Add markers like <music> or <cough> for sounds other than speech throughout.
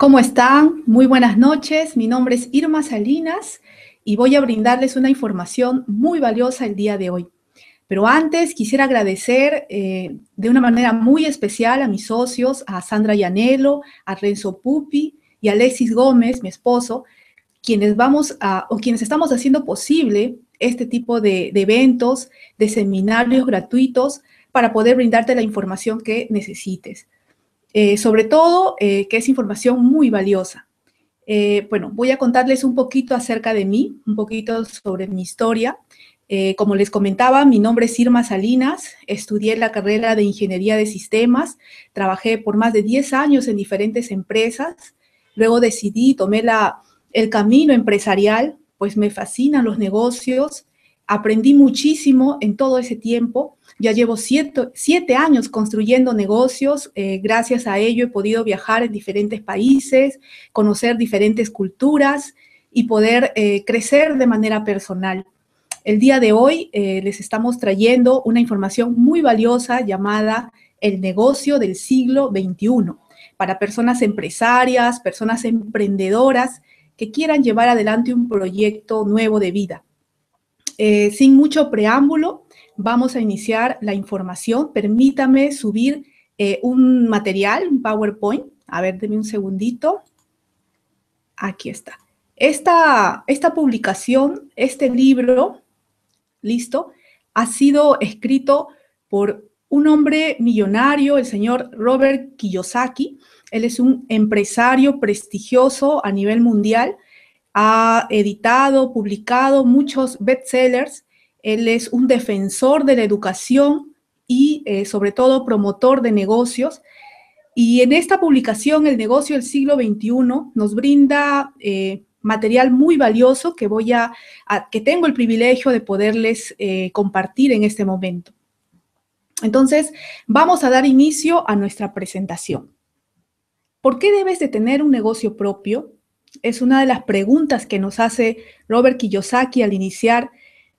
¿Cómo están? Muy buenas noches. Mi nombre es Irma Salinas y voy a brindarles una información muy valiosa el día de hoy. Pero antes quisiera agradecer eh, de una manera muy especial a mis socios, a Sandra Llanelo, a Renzo Pupi y a Alexis Gómez, mi esposo, quienes vamos o quienes estamos haciendo posible este tipo de eventos, de seminarios gratuitos para poder brindarte la información que necesites. Eh, sobre todo eh, que es información muy valiosa. Eh, bueno, voy a contarles un poquito acerca de mí, un poquito sobre mi historia. como les comentaba, mi nombre es Irma Salinas, estudié la carrera de Ingeniería de Sistemas, trabajé por más de 10 años en diferentes empresas, luego decidí, tomé el camino empresarial, pues me fascinan los negocios, aprendí muchísimo en todo ese tiempo, ya llevo siete, años construyendo negocios. Eh, gracias a ello he podido viajar en diferentes países, conocer diferentes culturas y poder eh, crecer de manera personal. El día de hoy eh, les estamos trayendo una información muy valiosa llamada El negocio del siglo XXI para personas empresarias, personas emprendedoras que quieran llevar adelante un proyecto nuevo de vida. sin mucho preámbulo, vamos a iniciar la información. Permítame subir eh, un material, un PowerPoint. A ver, denme un segundito. Aquí está. Esta, esta publicación, este libro, listo, ha sido escrito por un hombre millonario, el señor Robert Kiyosaki. Él es un empresario prestigioso a nivel mundial. Ha editado, publicado muchos bestsellers él es un defensor de la educación y eh, sobre todo promotor de negocios. Y en esta publicación, El negocio del siglo XXI, nos brinda eh, material muy valioso que voy que tengo el privilegio de poderles eh, compartir en este momento. Entonces, vamos a dar inicio a nuestra presentación. ¿Por qué debes de tener un negocio propio? Es una de las preguntas que nos hace Robert Kiyosaki al iniciar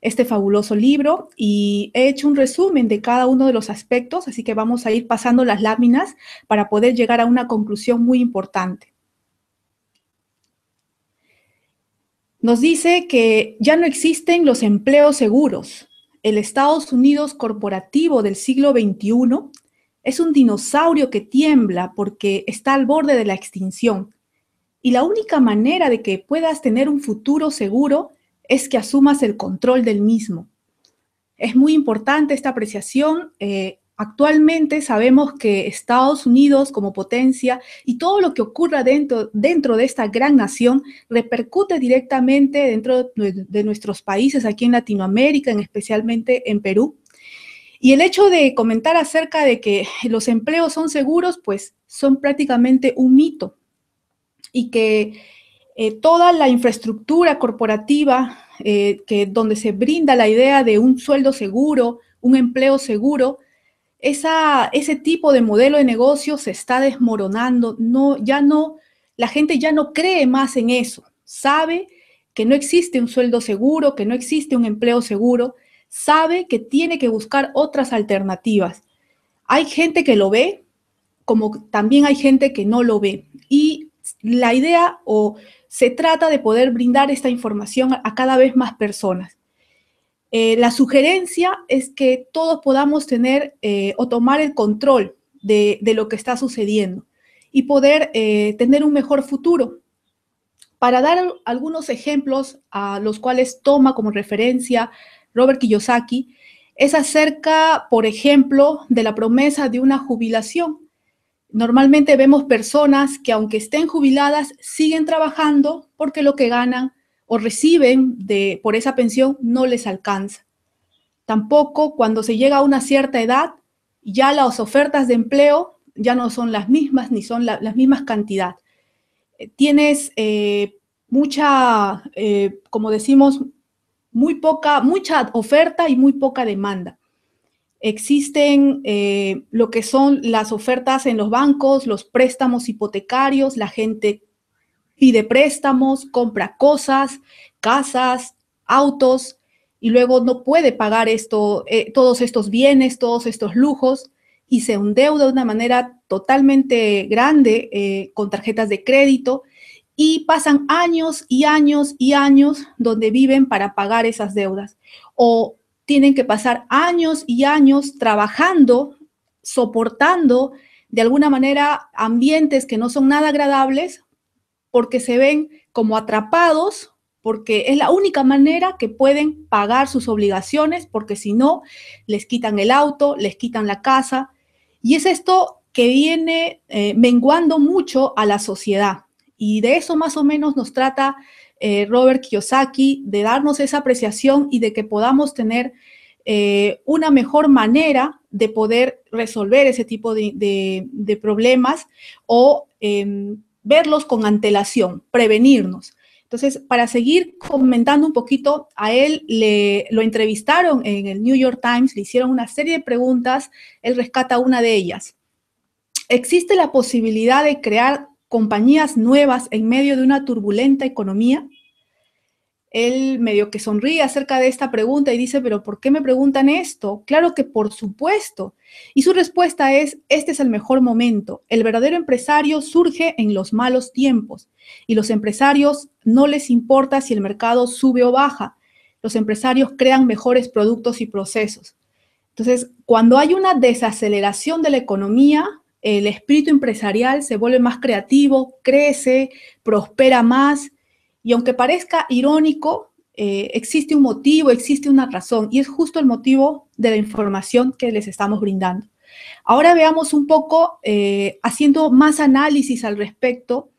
este fabuloso libro y he hecho un resumen de cada uno de los aspectos, así que vamos a ir pasando las láminas para poder llegar a una conclusión muy importante. Nos dice que ya no existen los empleos seguros. El Estados Unidos corporativo del siglo XXI es un dinosaurio que tiembla porque está al borde de la extinción. Y la única manera de que puedas tener un futuro seguro es que asumas el control del mismo. Es muy importante esta apreciación. Eh, actualmente sabemos que Estados Unidos como potencia y todo lo que ocurra dentro, dentro de esta gran nación repercute directamente dentro de, nuestros países, aquí en Latinoamérica, en especialmente en Perú. Y el hecho de comentar acerca de que los empleos son seguros, pues son prácticamente un mito y que eh, toda la infraestructura corporativa eh, que, donde se brinda la idea de un sueldo seguro, un empleo seguro, ese tipo de modelo de negocio se está desmoronando. No, ya no, la gente ya no cree más en eso. Sabe que no existe un sueldo seguro, que no existe un empleo seguro, sabe que tiene que buscar otras alternativas. Hay gente que lo ve, como también hay gente que no lo ve. Y la idea o se trata de poder brindar esta información a cada vez más personas. Eh, la sugerencia es que todos podamos tener eh, o tomar el control de, lo que está sucediendo y poder eh, tener un mejor futuro. Para dar algunos ejemplos a los cuales toma como referencia Robert Kiyosaki, es acerca, por ejemplo, de la promesa de una jubilación Normalmente vemos personas que aunque estén jubiladas, siguen trabajando porque lo que ganan o reciben de, por esa pensión no les alcanza. Tampoco cuando se llega a una cierta edad, ya las ofertas de empleo ya no son las mismas ni son las mismas cantidad. Eh, tienes eh, mucha, eh, como decimos, muy poca, mucha oferta y muy poca demanda. Existen eh, lo que son las ofertas en los bancos, los préstamos hipotecarios, la gente pide préstamos, compra cosas, casas, autos, y luego no puede pagar esto, eh, todos estos bienes, todos estos lujos, y se endeuda de una manera totalmente grande eh, con tarjetas de crédito, y pasan años y años y años donde viven para pagar esas deudas. O tienen que pasar años y años trabajando, soportando de alguna manera ambientes que no son nada agradables porque se ven como atrapados, porque es la única manera que pueden pagar sus obligaciones, porque si no, les quitan el auto, les quitan la casa. Y es esto que viene eh, menguando mucho a la sociedad. Y de eso más o menos nos trata eh, Robert Kiyosaki, de darnos esa apreciación y de que podamos tener eh, una mejor manera de poder resolver ese tipo de, problemas o em, verlos con antelación, prevenirnos. Entonces, para seguir comentando un poquito, a él le, lo entrevistaron en el New York Times, le hicieron una serie de preguntas, él rescata una de ellas. ¿Existe la posibilidad de crear compañías nuevas en medio de una turbulenta economía? él medio que sonríe acerca de esta pregunta y dice, pero ¿por qué me preguntan esto? Claro que por supuesto. Y su respuesta es, este es el mejor momento. El verdadero empresario surge en los malos tiempos y los empresarios no les importa si el mercado sube o baja. Los empresarios crean mejores productos y procesos. Entonces, cuando hay una desaceleración de la economía, el espíritu empresarial se vuelve más creativo, crece, prospera más y aunque parezca irónico, eh, existe un motivo, existe una razón, y es justo el motivo de la información que les estamos brindando. Ahora veamos un poco, eh, haciendo más análisis al respecto,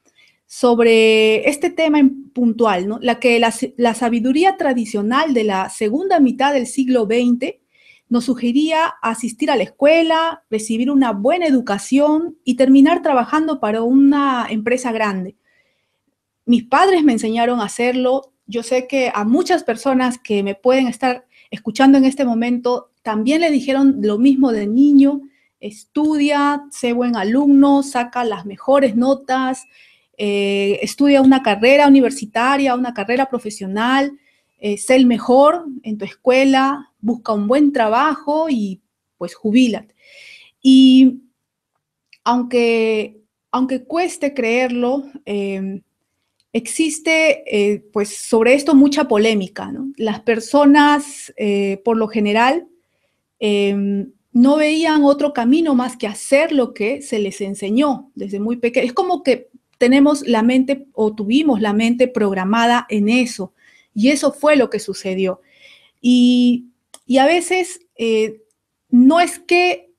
sobre este tema en puntual, ¿no? la que la, la sabiduría tradicional de la segunda mitad del siglo XX nos sugería asistir a la escuela, recibir una buena educación y terminar trabajando para una empresa grande mis padres me enseñaron a hacerlo. Yo sé que a muchas personas que me pueden estar escuchando en este momento también le dijeron lo mismo de niño, estudia, sé buen alumno, saca las mejores notas, eh, estudia una carrera universitaria, una carrera profesional, eh, sé el mejor en tu escuela, busca un buen trabajo y pues jubila. Y aunque, aunque cueste creerlo, em, existe eh, pues sobre esto mucha polémica. Las personas, eh, por lo general, em, no veían otro camino más que hacer lo que se les enseñó desde muy pequeño. Es como que tenemos la mente o tuvimos la mente programada en eso. Y eso fue lo que sucedió. Y, y a veces eh, no es que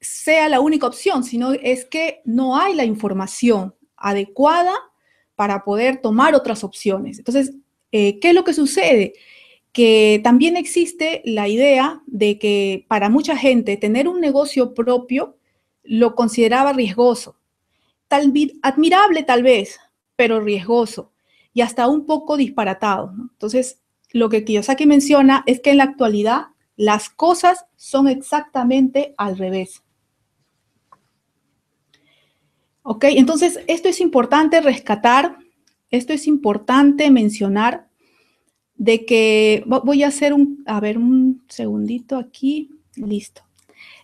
sea la única opción, sino es que no hay la información adecuada para poder tomar otras opciones. Entonces, eh, ¿qué es lo que sucede? Que también existe la idea de que para mucha gente tener un negocio propio lo consideraba riesgoso, tal, admirable tal vez, pero riesgoso y hasta un poco disparatado. Entonces, lo que Kiyosaki menciona es que en la actualidad las cosas son exactamente al revés. ¿Ok? Entonces, esto es importante rescatar, esto es importante mencionar de que voy a hacer un, a ver, un segundito aquí, listo.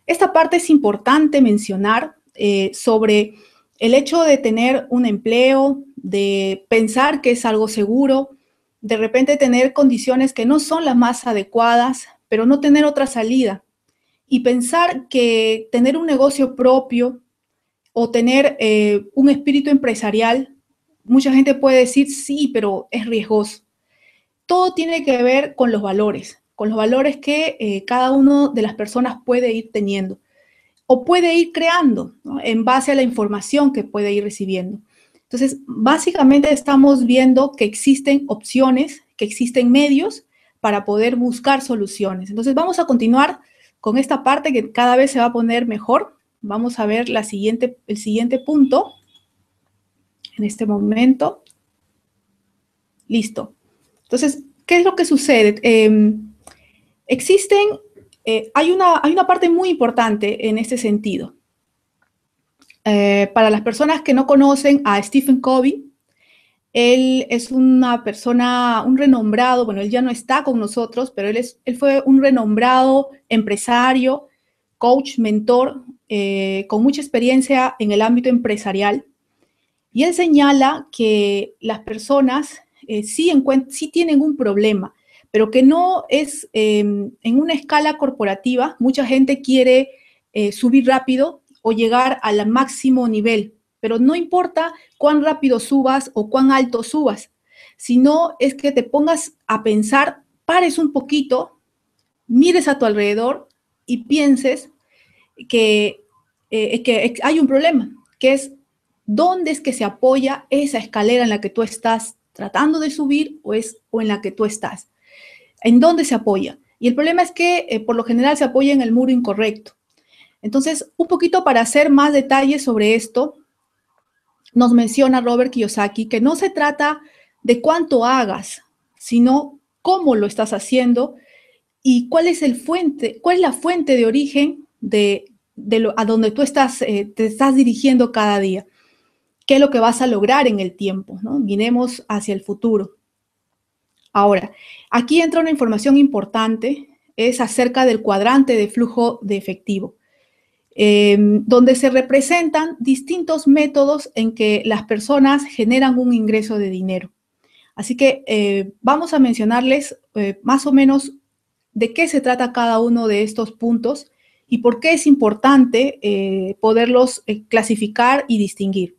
Esta parte es importante mencionar eh, sobre el hecho de tener un empleo, de pensar que es algo seguro, de repente tener condiciones que no son las más adecuadas, pero no tener otra salida. Y pensar que tener un negocio propio o tener eh, un espíritu empresarial, mucha gente puede decir, sí, pero es riesgoso. Todo tiene que ver con los valores, con los valores que eh, cada uno de las personas puede ir teniendo o puede ir creando en base a la información que puede ir recibiendo. Entonces, básicamente estamos viendo que existen opciones, que existen medios para poder buscar soluciones. Entonces, vamos a continuar con esta parte que cada vez se va a poner mejor Vamos a ver la siguiente, el siguiente punto en este momento. Listo. Entonces, ¿qué es lo que sucede? Em, existen, eh, hay, una, hay una parte muy importante en este sentido. Eh, para las personas que no conocen a Stephen Covey, él es una persona, un renombrado, bueno, él ya no está con nosotros, pero él, él fue un renombrado empresario, coach, mentor, eh, con mucha experiencia en el ámbito empresarial. Y él señala que las personas eh, sí, tienen un problema, pero que no es em, en una escala corporativa. Mucha gente quiere eh, subir rápido o llegar al máximo nivel, pero no importa cuán rápido subas o cuán alto subas, sino es que te pongas a pensar, pares un poquito, mires a tu alrededor y pienses que, eh, hay un problema, que es dónde es que se apoya esa escalera en la que tú estás tratando de subir o, es, en la que tú estás. ¿En dónde se apoya? Y el problema es que eh, por lo general se apoya en el muro incorrecto. Entonces, un poquito para hacer más detalles sobre esto, nos menciona Robert Kiyosaki que no se trata de cuánto hagas, sino cómo lo estás haciendo y cuál es, el fuente, cuál es la fuente de origen de, lo, a donde tú estás, eh, te estás dirigiendo cada día. ¿Qué es lo que vas a lograr en el tiempo? ¿no? hacia el futuro. Ahora, aquí entra una información importante, es acerca del cuadrante de flujo de efectivo, em, donde se representan distintos métodos en que las personas generan un ingreso de dinero. Así que eh, vamos a mencionarles eh, más o menos de qué se trata cada uno de estos puntos y por qué es importante eh, poderlos eh, clasificar y distinguir.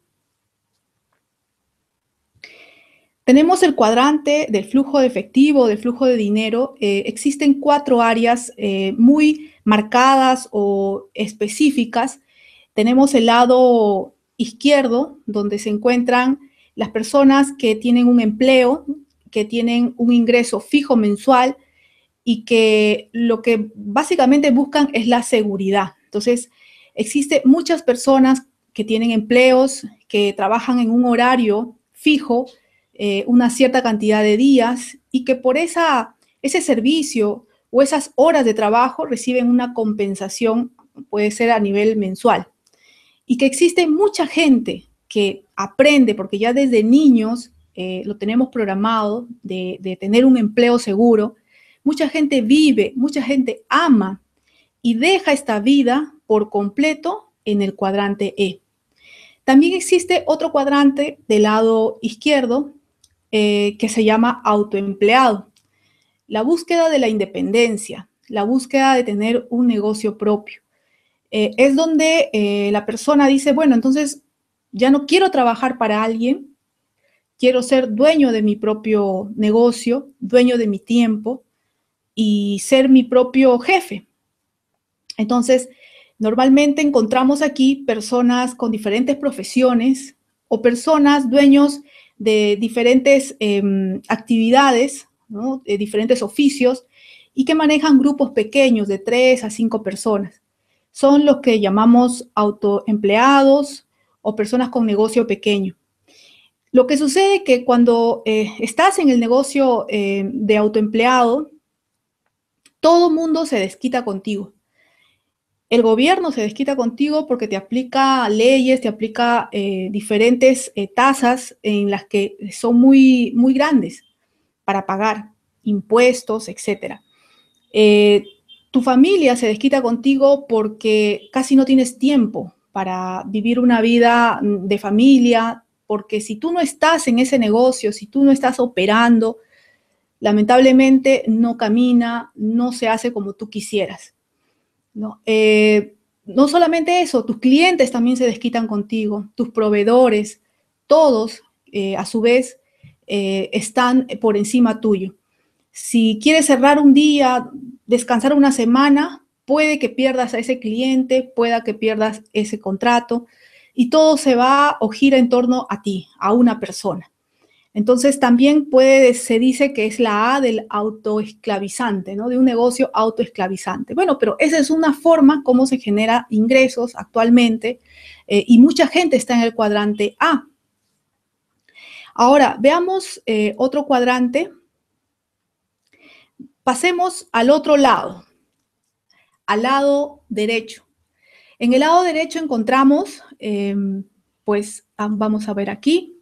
Tenemos el cuadrante del flujo de efectivo, del flujo de dinero. Eh, existen cuatro áreas muy marcadas o específicas. Tenemos el lado izquierdo, donde se encuentran las personas que tienen un empleo, que tienen un ingreso fijo mensual, y que lo que básicamente buscan es la seguridad. Entonces, existe muchas personas que tienen empleos, que trabajan en un horario fijo, eh, una cierta cantidad de días y que por esa, ese servicio o esas horas de trabajo reciben una compensación, puede ser a nivel mensual. Y que existe mucha gente que aprende, porque ya desde niños eh, lo tenemos programado de, de tener un empleo seguro, Mucha gente vive, mucha gente ama y deja esta vida por completo en el cuadrante E. También existe otro cuadrante del lado izquierdo eh, que se llama autoempleado. La búsqueda de la independencia, la búsqueda de tener un negocio propio. Eh, es donde eh, la persona dice, bueno, entonces ya no quiero trabajar para alguien, quiero ser dueño de mi propio negocio, dueño de mi tiempo, y ser mi propio jefe. Entonces, normalmente encontramos aquí personas con diferentes profesiones o personas dueños de diferentes em, actividades, de diferentes oficios y que manejan grupos pequeños de tres a cinco personas. Son los que llamamos autoempleados o personas con negocio pequeño. Lo que sucede es que cuando eh, estás en el negocio eh, de autoempleado, todo mundo se desquita contigo. El gobierno se desquita contigo porque te aplica leyes, te aplica eh, diferentes eh, tasas en las que son muy, muy grandes para pagar impuestos, etc. Eh, tu familia se desquita contigo porque casi no tienes tiempo para vivir una vida mm, de familia, porque si tú no estás en ese negocio, si tú no estás operando, lamentablemente no camina, no se hace como tú quisieras. Eh, ¿no? solamente eso, tus clientes también se desquitan contigo, tus proveedores, todos eh, a su vez eh, están por encima tuyo. Si quieres cerrar un día, descansar una semana, puede que pierdas a ese cliente, pueda que pierdas ese contrato y todo se va o gira en torno a ti, a una persona. Entonces también puede, se dice que es la A del autoesclavizante, ¿no? De un negocio autoesclavizante. Bueno, pero esa es una forma como se genera ingresos actualmente eh, y mucha gente está en el cuadrante A. Ahora, veamos eh, otro cuadrante. Pasemos al otro lado, al lado derecho. En el lado derecho encontramos, em, pues vamos a ver aquí,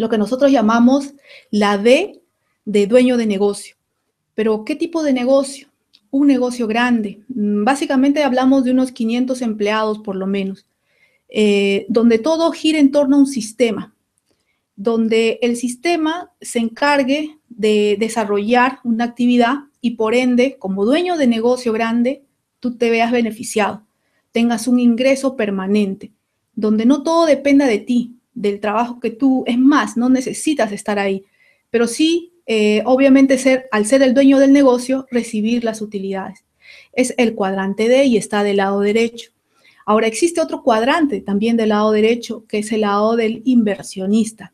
lo que nosotros llamamos la D de dueño de negocio. Pero, ¿qué tipo de negocio? Un negocio grande. Mm, básicamente hablamos de unos 500 empleados por lo menos, eh, donde todo gira en torno a un sistema, donde el sistema se encargue de desarrollar una actividad y por ende, como dueño de negocio grande, tú te veas beneficiado, tengas un ingreso permanente, donde no todo dependa de ti, del trabajo que tú, es más, no necesitas estar ahí, pero sí, eh, obviamente, ser, al ser el dueño del negocio, recibir las utilidades. Es el cuadrante D y está del lado derecho. Ahora, existe otro cuadrante también del lado derecho, que es el lado del inversionista.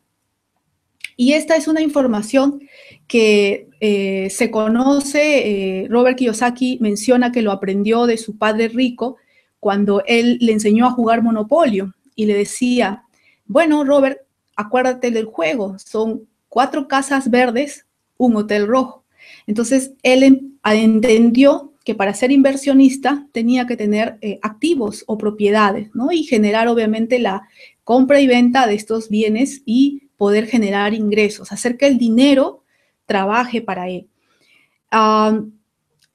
Y esta es una información que eh, se conoce, eh, Robert Kiyosaki menciona que lo aprendió de su padre rico cuando él le enseñó a jugar monopolio y le decía, bueno, Robert, acuérdate del juego, son cuatro casas verdes, un hotel rojo. Entonces, él entendió que para ser inversionista tenía que tener eh, activos o propiedades, ¿no? Y generar obviamente la compra y venta de estos bienes y poder generar ingresos, hacer que el dinero trabaje para él.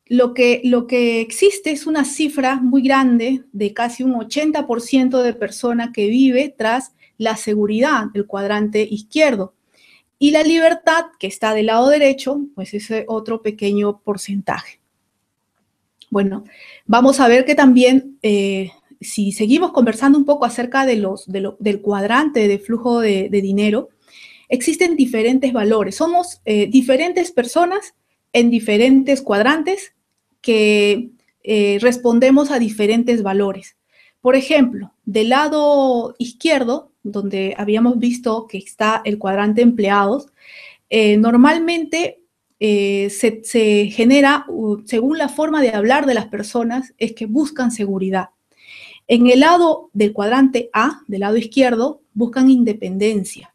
lo, que, lo que existe es una cifra muy grande de casi un 80% de personas que vive tras la seguridad, el cuadrante izquierdo. Y la libertad, que está del lado derecho, pues ese otro pequeño porcentaje. Bueno, vamos a ver que también, eh, si seguimos conversando un poco acerca de los, del cuadrante de flujo de, dinero, existen diferentes valores. Somos eh, diferentes personas en diferentes cuadrantes que eh, respondemos a diferentes valores. Por ejemplo, del lado izquierdo donde habíamos visto que está el cuadrante empleados, eh, normalmente eh, se, genera, según la forma de hablar de las personas, es que buscan seguridad. En el lado del cuadrante A, del lado izquierdo, buscan independencia.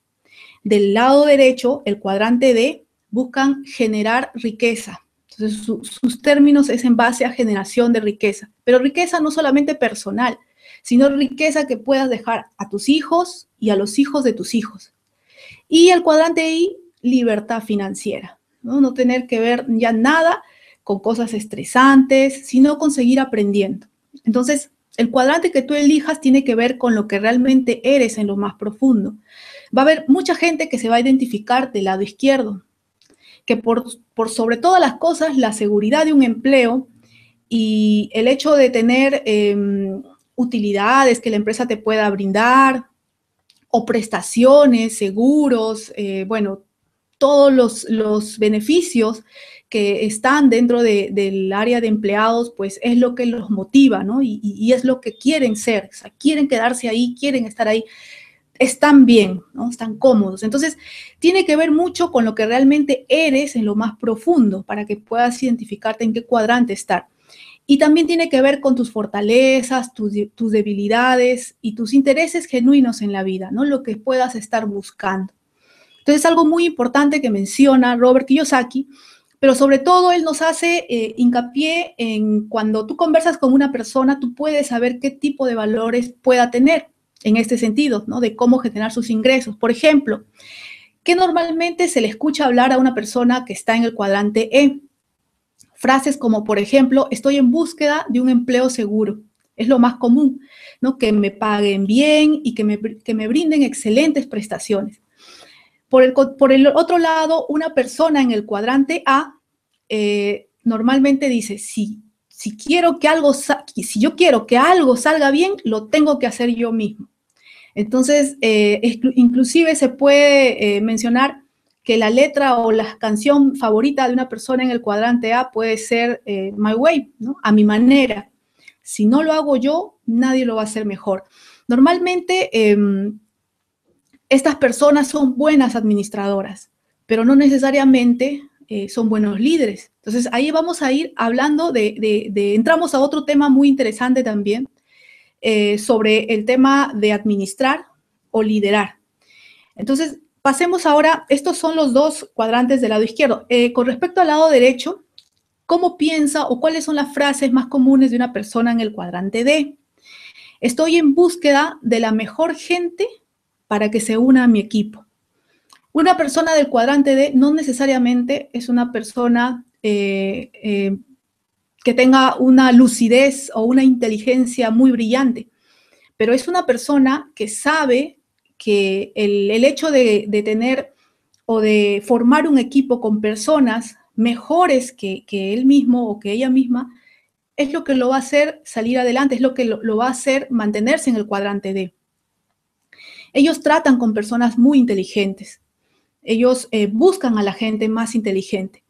Del lado derecho, el cuadrante D, buscan generar riqueza. Entonces, sus términos es en base a generación de riqueza, pero riqueza no solamente personal, sino riqueza que puedas dejar a tus hijos y a los hijos de tus hijos. Y el cuadrante I, libertad financiera, ¿no? tener que ver ya nada con cosas estresantes, sino conseguir aprendiendo. Entonces, el cuadrante que tú elijas tiene que ver con lo que realmente eres en lo más profundo. Va a haber mucha gente que se va a identificar del lado izquierdo, que por, sobre todas las cosas la seguridad de un empleo y el hecho de tener em, utilidades que la empresa te pueda brindar o prestaciones, seguros, eh, bueno, todos los, beneficios que están dentro del área de empleados, pues es lo que los motiva, ¿no? Y, y es lo que quieren ser, o sea, quieren quedarse ahí, quieren estar ahí, están bien, ¿no? Están cómodos. Entonces, tiene que ver mucho con lo que realmente eres en lo más profundo para que puedas identificarte en qué cuadrante estar. Y también tiene que ver con tus fortalezas, tus, debilidades y tus intereses genuinos en la vida, ¿no? Lo que puedas estar buscando. Entonces, algo muy importante que menciona Robert Kiyosaki, pero sobre todo él nos hace eh, hincapié en cuando tú conversas con una persona, tú puedes saber qué tipo de valores pueda tener en este sentido, ¿no? De cómo generar sus ingresos. Por ejemplo, que normalmente se le escucha hablar a una persona que está en el cuadrante E? Frases como, por ejemplo, estoy en búsqueda de un empleo seguro. Es lo más común, ¿no? Que me paguen bien y que me, brinden excelentes prestaciones. Por el, por el, otro lado, una persona en el cuadrante A eh, normalmente dice, si, si, quiero que algo si yo quiero que algo salga bien, lo tengo que hacer yo mismo. Entonces, eh, inclusive se puede eh, mencionar que la letra o la canción favorita de una persona en el cuadrante A puede ser eh, My Way, a mi manera. Si no lo hago yo, nadie lo va a hacer mejor. Normalmente em, estas personas son buenas administradoras, pero no necesariamente eh, son buenos líderes. Entonces ahí vamos a ir hablando de, de entramos a otro tema muy interesante también eh, sobre el tema de administrar o liderar. Entonces, Pasemos ahora, estos son los dos cuadrantes del lado izquierdo. Eh, con respecto al lado derecho, ¿cómo piensa o cuáles son las frases más comunes de una persona en el cuadrante D? Estoy en búsqueda de la mejor gente para que se una a mi equipo. Una persona del cuadrante D no necesariamente es una persona eh, eh, que tenga una lucidez o una inteligencia muy brillante, pero es una persona que sabe que el, hecho de, tener o de formar un equipo con personas mejores que, él mismo o que ella misma es lo que lo va a hacer salir adelante, es lo que lo, va a hacer mantenerse en el cuadrante D. Ellos tratan con personas muy inteligentes, ellos eh, buscan a la gente más inteligente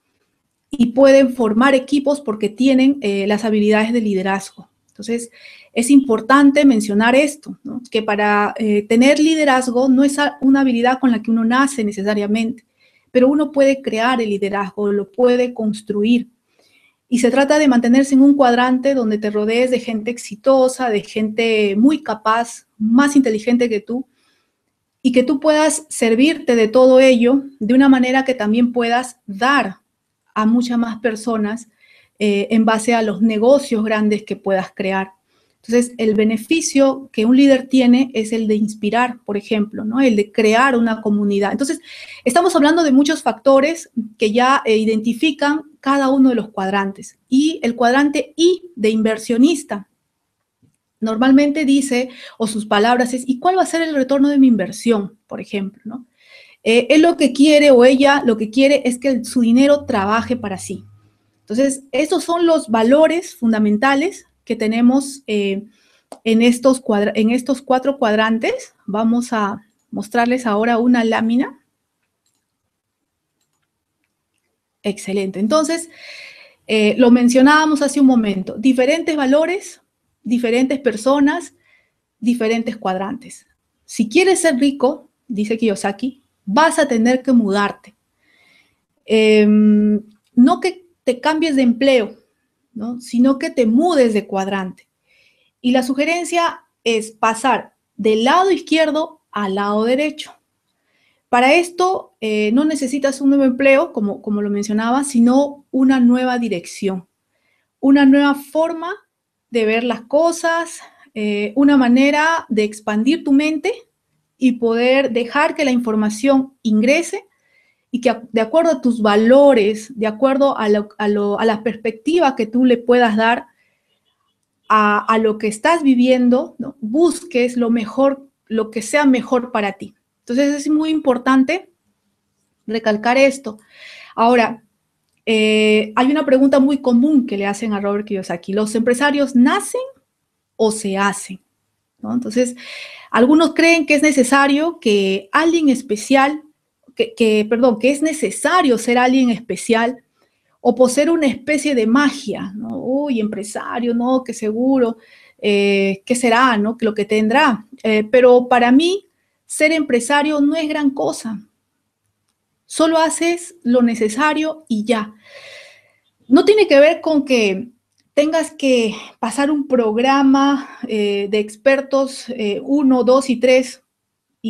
y pueden formar equipos porque tienen eh, las habilidades de liderazgo. Entonces, es importante mencionar esto, que para eh, tener liderazgo no es una habilidad con la que uno nace necesariamente, pero uno puede crear el liderazgo, lo puede construir. Y se trata de mantenerse en un cuadrante donde te rodees de gente exitosa, de gente muy capaz, más inteligente que tú, y que tú puedas servirte de todo ello de una manera que también puedas dar a muchas más personas eh, en base a los negocios grandes que puedas crear. Entonces, el beneficio que un líder tiene es el de inspirar, por ejemplo, ¿no? el de crear una comunidad. Entonces, estamos hablando de muchos factores que ya eh, identifican cada uno de los cuadrantes. Y el cuadrante I de inversionista normalmente dice, o sus palabras es, ¿y cuál va a ser el retorno de mi inversión, por ejemplo? ¿no? Eh, él lo que quiere o ella lo que quiere es que su dinero trabaje para sí. Entonces, esos son los valores fundamentales que tenemos eh, en, estos en estos cuatro cuadrantes. Vamos a mostrarles ahora una lámina. Excelente. Entonces, eh, lo mencionábamos hace un momento, diferentes valores, diferentes personas, diferentes cuadrantes. Si quieres ser rico, dice Kiyosaki, vas a tener que mudarte. Em, no que te cambies de empleo, sino que te mudes de cuadrante. Y la sugerencia es pasar del lado izquierdo al lado derecho. Para esto eh, no necesitas un nuevo empleo, como, como lo mencionaba, sino una nueva dirección, una nueva forma de ver las cosas, eh, una manera de expandir tu mente y poder dejar que la información ingrese y que de acuerdo a tus valores, de acuerdo a, la perspectiva que tú le puedas dar a, lo que estás viviendo, busques lo mejor, lo que sea mejor para ti. Entonces es muy importante recalcar esto. Ahora, eh, hay una pregunta muy común que le hacen a Robert Kiyosaki. ¿Los empresarios nacen o se hacen? Entonces, algunos creen que es necesario que alguien especial que, perdón, que es necesario ser alguien especial o poseer una especie de magia, ¿no? Uy, empresario, no, que seguro, eh, ¿qué será, no? Que lo que tendrá. Eh, pero para mí, ser empresario no es gran cosa. Solo haces lo necesario y ya. No tiene que ver con que tengas que pasar un programa eh, de expertos 1, 2 y 3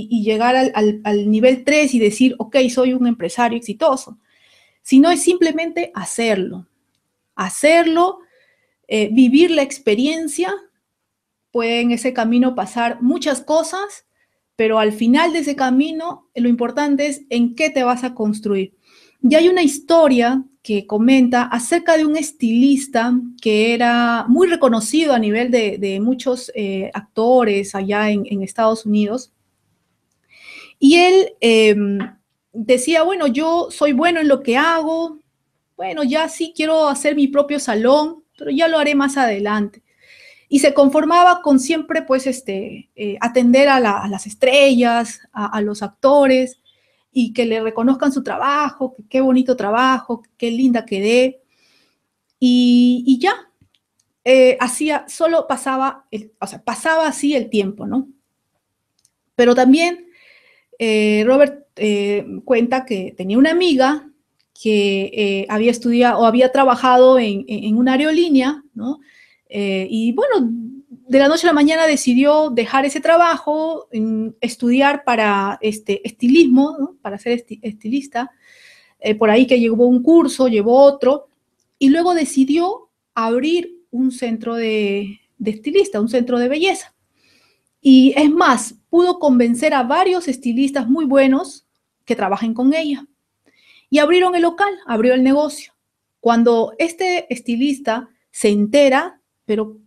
y, llegar al, nivel 3 y decir, ok, soy un empresario exitoso, sino es simplemente hacerlo, hacerlo, eh, vivir la experiencia, puede en ese camino pasar muchas cosas, pero al final de ese camino lo importante es en qué te vas a construir. Y hay una historia que comenta acerca de un estilista que era muy reconocido a nivel de, muchos eh, actores allá en Estados Unidos, y él em, decía, bueno, yo soy bueno en lo que hago, bueno, ya sí quiero hacer mi propio salón, pero ya lo haré más adelante. Y se conformaba con siempre, pues, este, eh, atender a, las estrellas, a, los actores, y que le reconozcan su trabajo, qué bonito trabajo, qué linda quedé. Y, ya, eh, hacía, solo pasaba, o sea, pasaba así el tiempo, ¿no? Pero también eh, Robert eh, cuenta que tenía una amiga que eh, había estudiado o había trabajado en, una aerolínea, y bueno, de la noche a la mañana decidió dejar ese trabajo, mm, estudiar para este, estilismo, para ser estilista. por ahí que llevó un curso, llevó otro, y luego decidió abrir un centro de, de estilista, un centro de belleza. Y es más, pudo convencer a varios estilistas muy buenos que trabajen con ella. Y abrieron el local, abrió el negocio. Cuando este estilista se entera, pero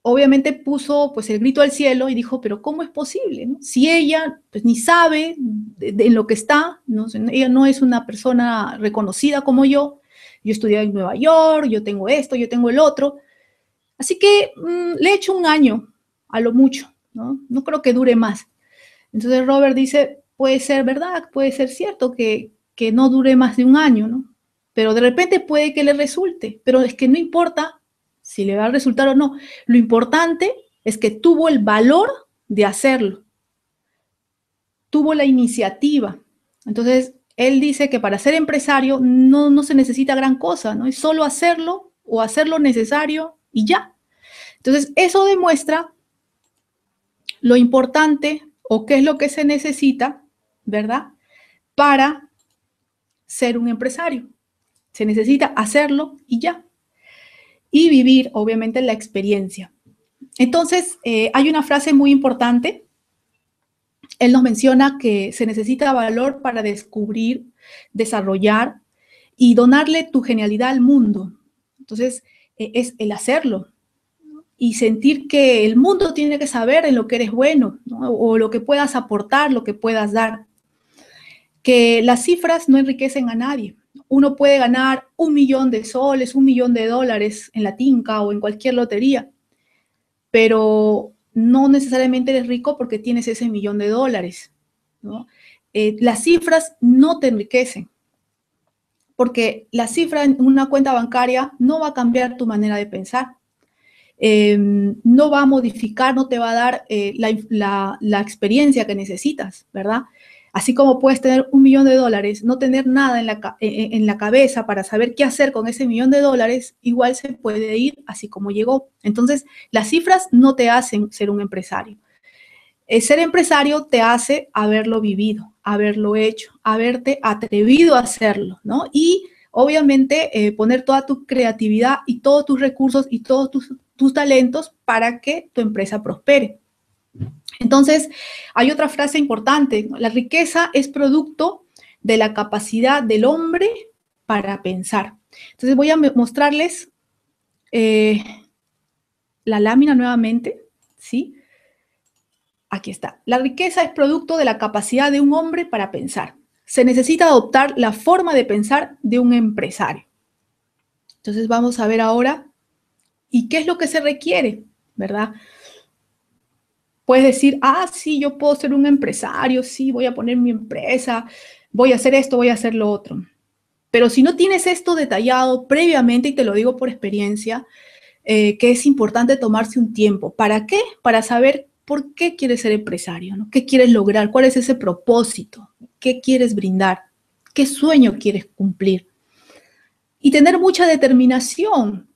obviamente puso pues el grito al cielo y dijo, pero ¿cómo es posible? Si ella pues ni sabe de, en lo que está, ¿no? ella no es una persona reconocida como yo, yo estudié en Nueva York, yo tengo esto, yo tengo el otro. Así que mm, le he hecho un año a lo mucho. ¿no? creo que dure más. Entonces Robert dice, puede ser verdad, puede ser cierto que, no dure más de un año, Pero de repente puede que le resulte, pero es que no importa si le va a resultar o no. Lo importante es que tuvo el valor de hacerlo, tuvo la iniciativa. Entonces, él dice que para ser empresario no, no se necesita gran cosa, ¿no? Es solo hacerlo o hacer lo necesario y ya. Entonces, eso demuestra lo importante o qué es lo que se necesita, ¿verdad? Para ser un empresario. Se necesita hacerlo y ya. Y vivir, obviamente, la experiencia. Entonces, eh, hay una frase muy importante él nos menciona que se necesita valor para descubrir, desarrollar y donarle tu genialidad al mundo. Entonces, eh, es el hacerlo, y sentir que el mundo tiene que saber en lo que eres bueno o lo que puedas aportar, lo que puedas dar. Que las cifras no enriquecen a nadie. Uno puede ganar un millón de soles, un millón de dólares en la tinca o en cualquier lotería, pero no necesariamente eres rico porque tienes ese millón de dólares. Eh, las cifras no te enriquecen, porque la cifra en una cuenta bancaria no va a cambiar tu manera de pensar Em, no va a modificar, no te va a dar eh, la, experiencia que necesitas, ¿verdad? Así como puedes tener un millón de dólares, no tener nada en la, e, e, en la cabeza para saber qué hacer con ese millón de dólares, igual se puede ir así como llegó. Entonces, las cifras no te hacen ser un empresario. Eh, ser empresario te hace haberlo vivido, haberlo hecho, haberte atrevido a hacerlo, ¿no? Y obviamente eh, poner toda tu creatividad y todos tus recursos y todos tus tus talentos para que tu empresa prospere. Entonces, hay otra frase importante, la riqueza es producto de la capacidad del hombre para pensar. Entonces voy a mostrarles eh, la lámina nuevamente, ¿sí? Aquí está. La riqueza es producto de la capacidad de un hombre para pensar. Se necesita adoptar la forma de pensar de un empresario. Entonces vamos a ver ahora ¿Y qué es lo que se requiere? ¿Verdad? Puedes decir, ah, sí, yo puedo ser un empresario, sí, voy a poner mi empresa, voy a hacer esto, voy a hacer lo otro. Pero si no tienes esto detallado previamente, y te lo digo por experiencia, eh, que es importante tomarse un tiempo. ¿Para qué? Para saber por qué quieres ser empresario, ¿no? ¿Qué quieres lograr? ¿Cuál es ese propósito? ¿Qué quieres brindar? ¿Qué sueño quieres cumplir? Y tener mucha determinación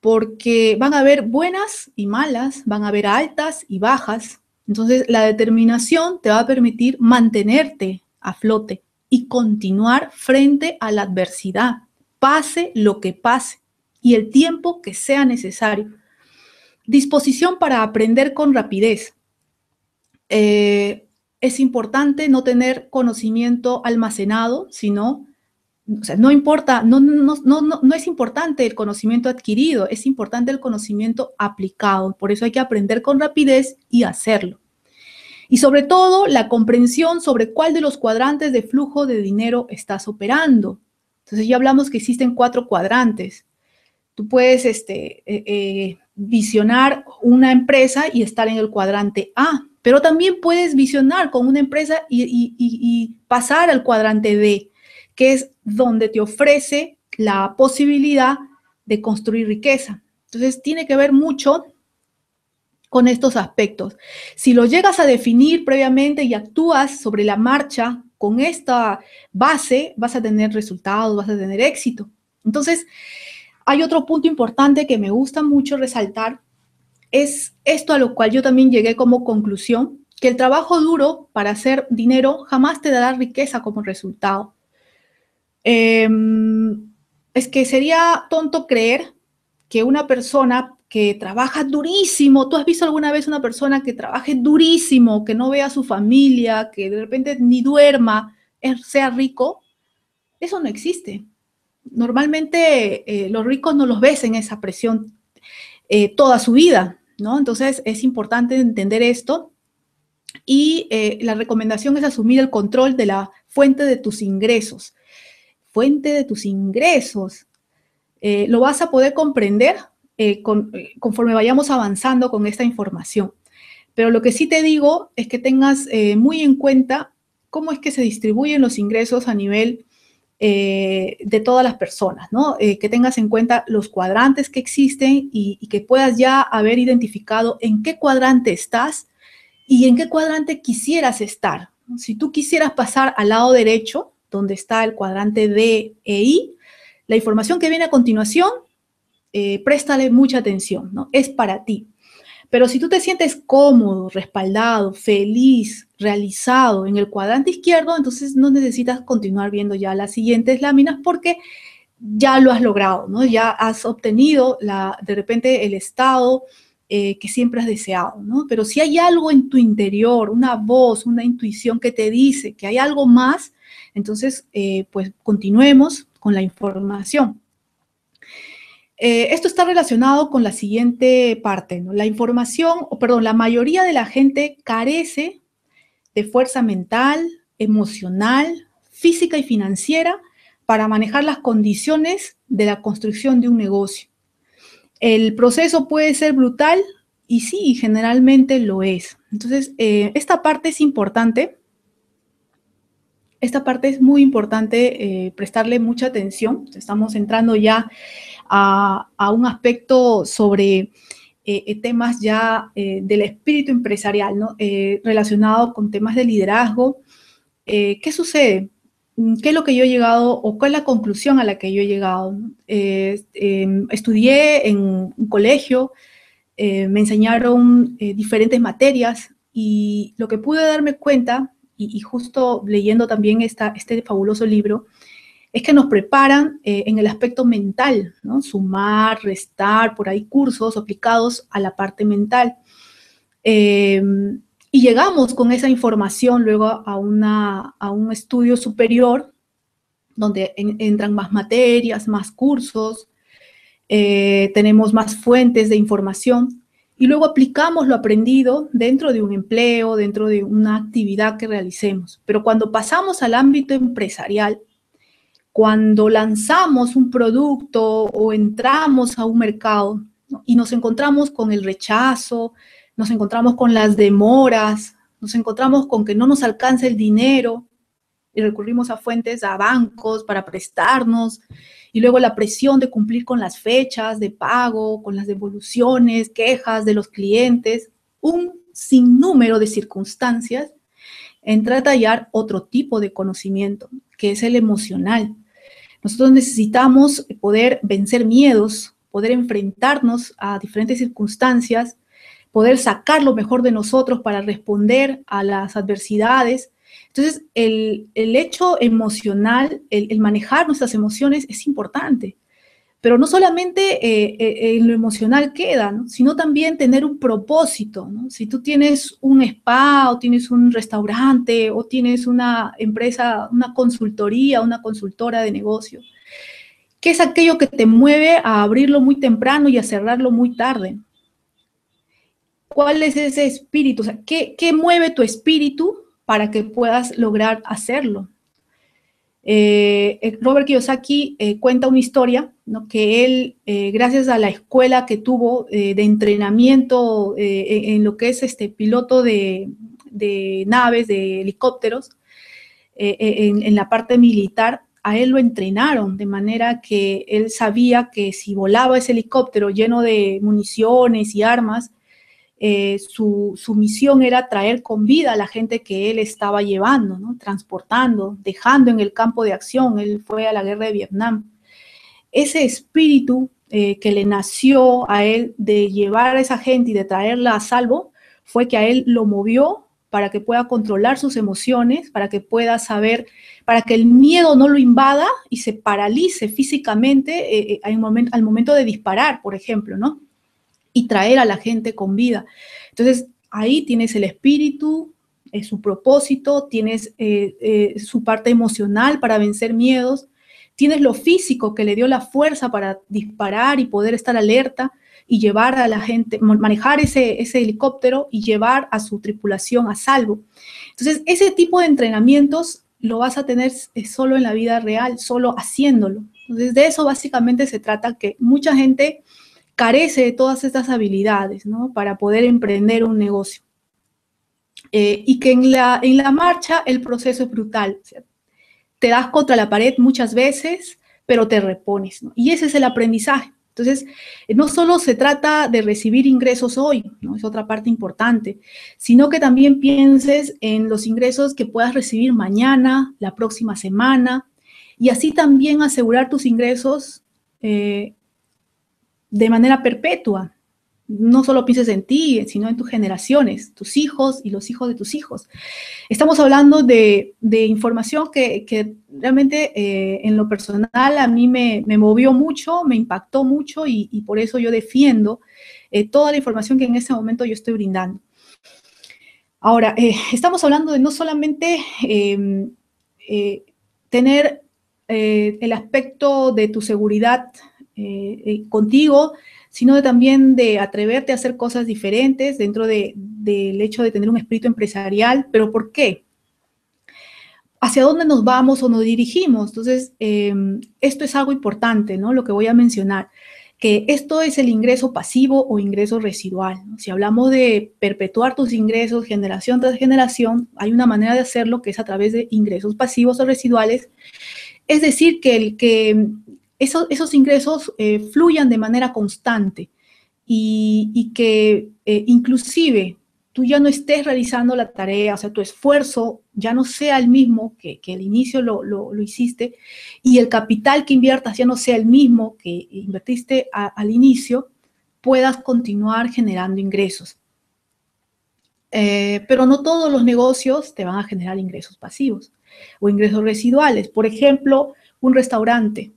porque van a haber buenas y malas, van a haber altas y bajas. Entonces, la determinación te va a permitir mantenerte a flote y continuar frente a la adversidad, pase lo que pase y el tiempo que sea necesario. Disposición para aprender con rapidez. Eh, es importante no tener conocimiento almacenado, sino o sea, no importa, no, no, no, es importante el conocimiento adquirido, es importante el conocimiento aplicado. Por eso hay que aprender con rapidez y hacerlo. Y sobre todo, la comprensión sobre cuál de los cuadrantes de flujo de dinero estás operando. Entonces ya hablamos que existen cuatro cuadrantes. Tú puedes este, eh, eh, visionar una empresa y estar en el cuadrante A, pero también puedes visionar con una empresa y, y pasar al cuadrante B que es donde te ofrece la posibilidad de construir riqueza. Entonces, tiene que ver mucho con estos aspectos. Si lo llegas a definir previamente y actúas sobre la marcha con esta base, vas a tener resultados, vas a tener éxito. Entonces, hay otro punto importante que me gusta mucho resaltar, es esto a lo cual yo también llegué como conclusión, que el trabajo duro para hacer dinero jamás te dará riqueza como resultado. Em, es que sería tonto creer que una persona que trabaja durísimo, ¿tú has visto alguna vez una persona que trabaje durísimo, que no vea a su familia, que de repente ni duerma, sea rico? Eso no existe. Normalmente eh, los ricos no los ves en esa presión eh, toda su vida, ¿no? Entonces es importante entender esto y eh, la recomendación es asumir el control de la fuente de tus ingresos fuente de tus ingresos. Eh, lo vas a poder comprender eh, eh, conforme vayamos avanzando con esta información. Pero lo que sí te digo es que tengas muy en cuenta cómo es que se distribuyen los ingresos a nivel de todas las personas, ¿no? que tengas en cuenta los cuadrantes que existen y, que puedas ya haber identificado en qué cuadrante estás y en qué cuadrante quisieras estar. Si tú quisieras pasar al lado derecho, donde está el cuadrante D e I, la información que viene a continuación, eh, préstale mucha atención, ¿no? Es para ti. Pero si tú te sientes cómodo, respaldado, feliz, realizado en el cuadrante izquierdo, entonces no necesitas continuar viendo ya las siguientes láminas porque ya lo has logrado, ¿no? Ya has obtenido la, de repente el estado eh, que siempre has deseado, ¿no? Pero si hay algo en tu interior, una voz, una intuición que te dice que hay algo más, entonces, eh, pues continuemos con la información. Eh, esto está relacionado con la siguiente parte, La información, o perdón, la mayoría de la gente carece de fuerza mental, emocional, física y financiera para manejar las condiciones de la construcción de un negocio. El proceso puede ser brutal y sí, generalmente lo es. Entonces, eh, esta parte es importante esta parte es muy importante eh, prestarle mucha atención. Estamos entrando ya a, un aspecto sobre eh, eh, temas ya del espíritu empresarial, ¿no? relacionado con temas de liderazgo. ¿Qué sucede? Mm, ¿Qué es lo que yo he llegado o cuál es la conclusión a la que yo he llegado? Em, estudié en un colegio, me enseñaron diferentes materias y lo que pude darme cuenta y, justo leyendo también este fabuloso libro, es que nos preparan eh, en el aspecto mental, ¿no? sumar, restar, por ahí cursos aplicados a la parte mental. Em, y llegamos con esa información luego a, una, a un estudio superior donde entran más materias, más cursos, eh, tenemos más fuentes de información y luego aplicamos lo aprendido dentro de un empleo, dentro de una actividad que realicemos. Pero cuando pasamos al ámbito empresarial, cuando lanzamos un producto o entramos a un mercado y nos encontramos con el rechazo, nos encontramos con las demoras, nos encontramos con que no nos alcanza el dinero, recurrimos a fuentes, a bancos para prestarnos, y luego la presión de cumplir con las fechas de pago, con las devoluciones, quejas de los clientes, un sinnúmero de circunstancias, entra a tallar otro tipo de conocimiento, que es el emocional. Nosotros necesitamos poder vencer miedos, poder enfrentarnos a diferentes circunstancias, poder sacar lo mejor de nosotros para responder a las adversidades entonces, el, hecho emocional, el, manejar nuestras emociones es importante. Pero no solamente eh, eh, en lo emocional queda, sino también tener un propósito. Si tú tienes un spa o tienes un restaurante o tienes una empresa, una consultoría, una consultora de negocio, ¿qué es aquello que te mueve a abrirlo muy temprano y a cerrarlo muy tarde? ¿Cuál es ese espíritu? ¿qué mueve tu espíritu para que puedas lograr hacerlo. Eh, eh, Robert Kiyosaki eh, cuenta una historia ¿no? que él, gracias a la escuela que tuvo de entrenamiento en lo que es este piloto de, naves, de helicópteros, en, la parte militar, a él lo entrenaron de manera que él sabía que si volaba ese helicóptero lleno de municiones y armas, eh, su, misión era traer con vida a la gente que él estaba llevando, transportando, dejando en el campo de acción. Él fue a la guerra de Vietnam. Ese espíritu eh, que le nació a él de llevar a esa gente y de traerla a salvo fue que a él lo movió para que pueda controlar sus emociones, para que pueda saber, para que el miedo no lo invada y se paralice físicamente eh, momento, al momento de disparar, por ejemplo, ¿no? y traer a la gente con vida. Entonces, ahí tienes el espíritu, es su propósito, tienes eh, eh, su parte emocional para vencer miedos, tienes lo físico que le dio la fuerza para disparar y poder estar alerta y llevar a la gente, manejar ese, ese helicóptero y llevar a su tripulación a salvo. Entonces, ese tipo de entrenamientos lo vas a tener eh, solo en la vida real, solo haciéndolo. Entonces, de eso básicamente se trata que mucha gente carece de todas estas habilidades ¿no? para poder emprender un negocio. Eh, y que en la, en la marcha el proceso es brutal. te das contra la pared muchas veces, pero te repones. Y ese es el aprendizaje. Entonces, eh, no solo se trata de recibir ingresos hoy, ¿no? es otra parte importante, sino que también pienses en los ingresos que puedas recibir mañana, la próxima semana, y así también asegurar tus ingresos eh, de manera perpetua. No solo pienses en ti, sino en tus generaciones, tus hijos y los hijos de tus hijos. Estamos hablando de, información que, realmente eh, en lo personal a mí me, movió mucho, me impactó mucho y, por eso yo defiendo eh, toda la información que en este momento yo estoy brindando. Ahora, eh, estamos hablando de no solamente em, tener el aspecto de tu seguridad eh, eh, contigo, sino también de atreverte a hacer cosas diferentes dentro del hecho de tener un espíritu empresarial. ¿Pero por qué? ¿Hacia dónde nos vamos o nos dirigimos? Entonces, em, esto es algo importante, ¿no? Lo que voy a mencionar, que esto es el ingreso pasivo o ingreso residual. Si hablamos de perpetuar tus ingresos generación tras generación, hay una manera de hacerlo que es a través de ingresos pasivos o residuales. Es decir, que el que esos, ingresos eh, fluyan de manera constante y, que eh, inclusive tú ya no estés realizando la tarea, o sea, tu esfuerzo ya no sea el mismo que, que al inicio lo, hiciste y el capital que inviertas ya no sea el mismo que invertiste al inicio, puedas continuar generando ingresos. Eh, pero no todos los negocios te van a generar ingresos pasivos o ingresos residuales. Por ejemplo, un restaurante.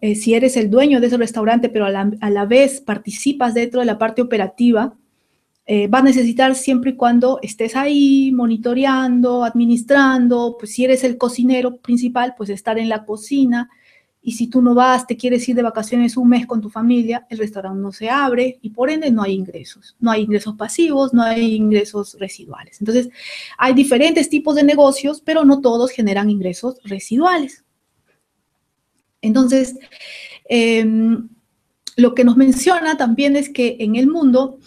Eh, si eres el dueño de ese restaurante, pero a la, vez participas dentro de la parte operativa, eh, vas a necesitar siempre y cuando estés ahí monitoreando, administrando, pues si eres el cocinero principal, pues estar en la cocina. Y si tú no vas, te quieres ir de vacaciones un mes con tu familia, el restaurante no se abre y por ende no hay ingresos. No hay ingresos pasivos, no hay ingresos residuales. Entonces, hay diferentes tipos de negocios, pero no todos generan ingresos residuales. Entonces, em, lo que nos menciona también es que en el mundo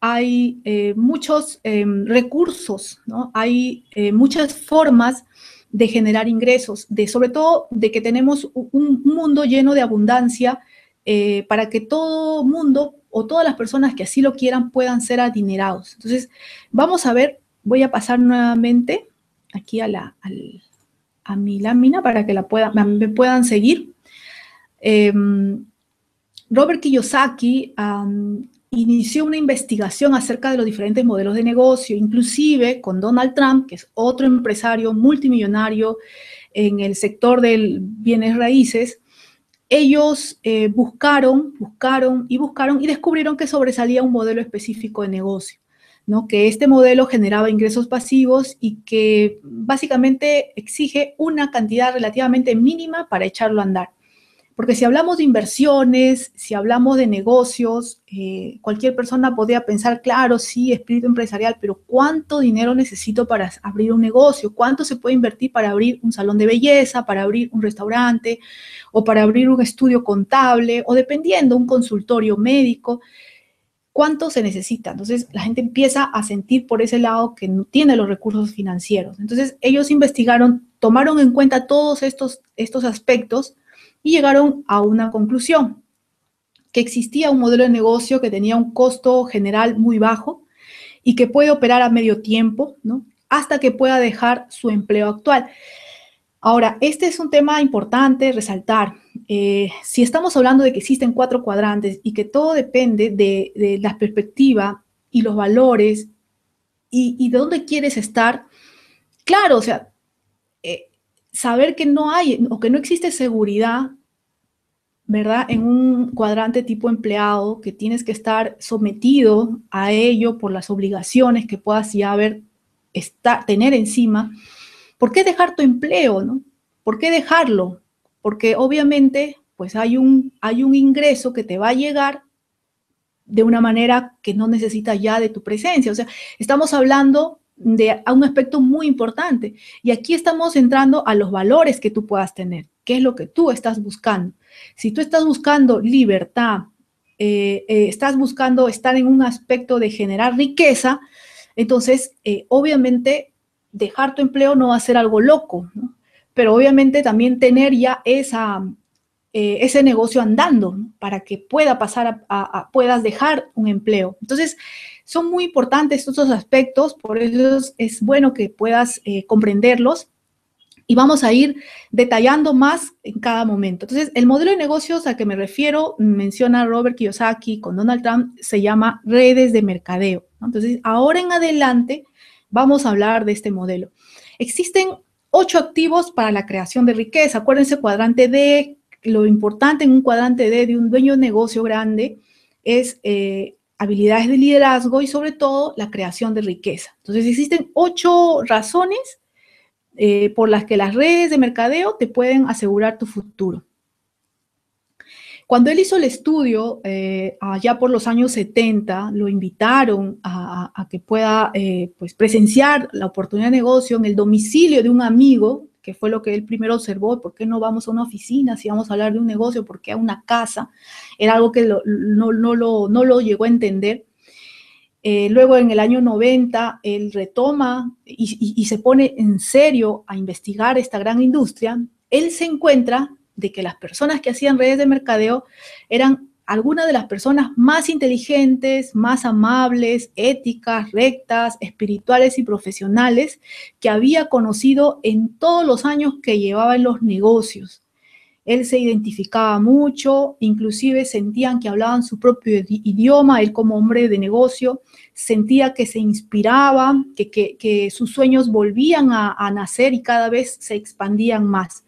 hay eh, muchos em, recursos, hay eh, muchas formas de generar ingresos, de sobre todo de que tenemos un mundo lleno de abundancia eh, para que todo mundo o todas las personas que así lo quieran puedan ser adinerados. Entonces, vamos a ver, voy a pasar nuevamente aquí a la, al, a mi lámina para que la me mm. puedan seguir. Em, Robert Kiyosaki inició una investigación acerca de los diferentes modelos de negocio, inclusive con Donald Trump, que es otro empresario multimillonario en el sector de bienes raíces. Ellos eh, buscaron, buscaron y buscaron y descubrieron que sobresalía un modelo específico de negocio que este modelo generaba ingresos pasivos y que básicamente exige una cantidad relativamente mínima para echarlo a andar. Porque si hablamos de inversiones, si hablamos de negocios, eh, cualquier persona podría pensar, claro, sí, espíritu empresarial, pero ¿cuánto dinero necesito para abrir un negocio? ¿Cuánto se puede invertir para abrir un salón de belleza, para abrir un restaurante o para abrir un estudio contable o dependiendo, un consultorio médico? cuánto se necesita. Entonces la gente empieza a sentir por ese lado que no tiene los recursos financieros. Entonces ellos investigaron, tomaron en cuenta todos estos, estos aspectos y llegaron a una conclusión, que existía un modelo de negocio que tenía un costo general muy bajo y que puede operar a medio tiempo, ¿no? Hasta que pueda dejar su empleo actual. Ahora, este es un tema importante resaltar. Eh, si estamos hablando de que existen cuatro cuadrantes y que todo depende de, la perspectiva y los valores y, de dónde quieres estar, claro, o sea, eh, saber que no hay o que no existe seguridad, ¿verdad? En un cuadrante tipo empleado, que tienes que estar sometido a ello por las obligaciones que puedas ya haber, estar, tener encima ¿Por qué dejar tu empleo? ¿no? ¿Por qué dejarlo? Porque obviamente pues hay un, hay un ingreso que te va a llegar de una manera que no necesita ya de tu presencia. O sea, estamos hablando de un aspecto muy importante. Y aquí estamos entrando a los valores que tú puedas tener, qué es lo que tú estás buscando. Si tú estás buscando libertad, eh, eh, estás buscando estar en un aspecto de generar riqueza, entonces eh, obviamente dejar tu empleo no va a ser algo loco, pero obviamente también tener ya esa, eh, ese negocio andando para que pueda pasar a, puedas dejar un empleo. Entonces, son muy importantes estos aspectos, por eso es, bueno que puedas eh, comprenderlos y vamos a ir detallando más en cada momento. Entonces, el modelo de negocios a que me refiero, menciona Robert Kiyosaki con Donald Trump, se llama redes de mercadeo. Entonces, ahora en adelante Vamos a hablar de este modelo. Existen ocho activos para la creación de riqueza. Acuérdense, cuadrante D, lo importante en un cuadrante D de un dueño de negocio grande es eh, habilidades de liderazgo y sobre todo la creación de riqueza. Entonces existen ocho razones eh, por las que las redes de mercadeo te pueden asegurar tu futuro. Cuando él hizo el estudio, eh, allá por los años 70, lo invitaron a, que pueda eh, pues, presenciar la oportunidad de negocio en el domicilio de un amigo, que fue lo que él primero observó, ¿por qué no vamos a una oficina si vamos a hablar de un negocio? ¿Por qué a una casa? Era algo que no, no, lo, llegó a entender. Eh, luego en el año 90 él retoma y, se pone en serio a investigar esta gran industria. Él se encuentra de que las personas que hacían redes de mercadeo eran algunas de las personas más inteligentes, más amables, éticas, rectas, espirituales y profesionales que había conocido en todos los años que llevaba en los negocios. Él se identificaba mucho, inclusive sentían que hablaban su propio idioma, él como hombre de negocio, sentía que se inspiraba, que, sus sueños volvían a nacer y cada vez se expandían más.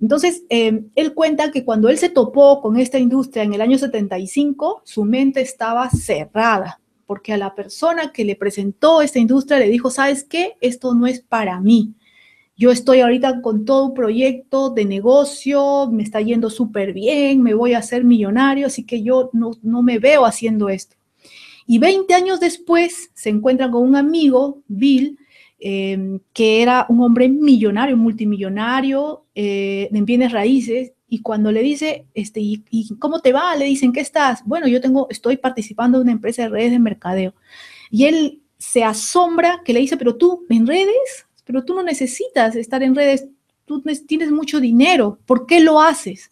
Entonces, em, él cuenta que cuando él se topó con esta industria en el año 75, su mente estaba cerrada, porque a la persona que le presentó esta industria le dijo, ¿sabes qué? Esto no es para mí. Yo estoy ahorita con todo un proyecto de negocio, me está yendo súper bien, me voy a hacer millonario, así que yo no, no me veo haciendo esto. Y 20 años después se encuentra con un amigo, Bill, Em, que era un hombre millonario, multimillonario, en eh, bienes raíces, y cuando le dice, este, ¿y, cómo te va? Le dicen, ¿qué estás? Bueno, yo tengo, estoy participando en una empresa de redes de mercadeo. Y él se asombra que le dice, pero tú, ¿en redes? Pero tú no necesitas estar en redes, tú tienes mucho dinero, ¿por qué lo haces?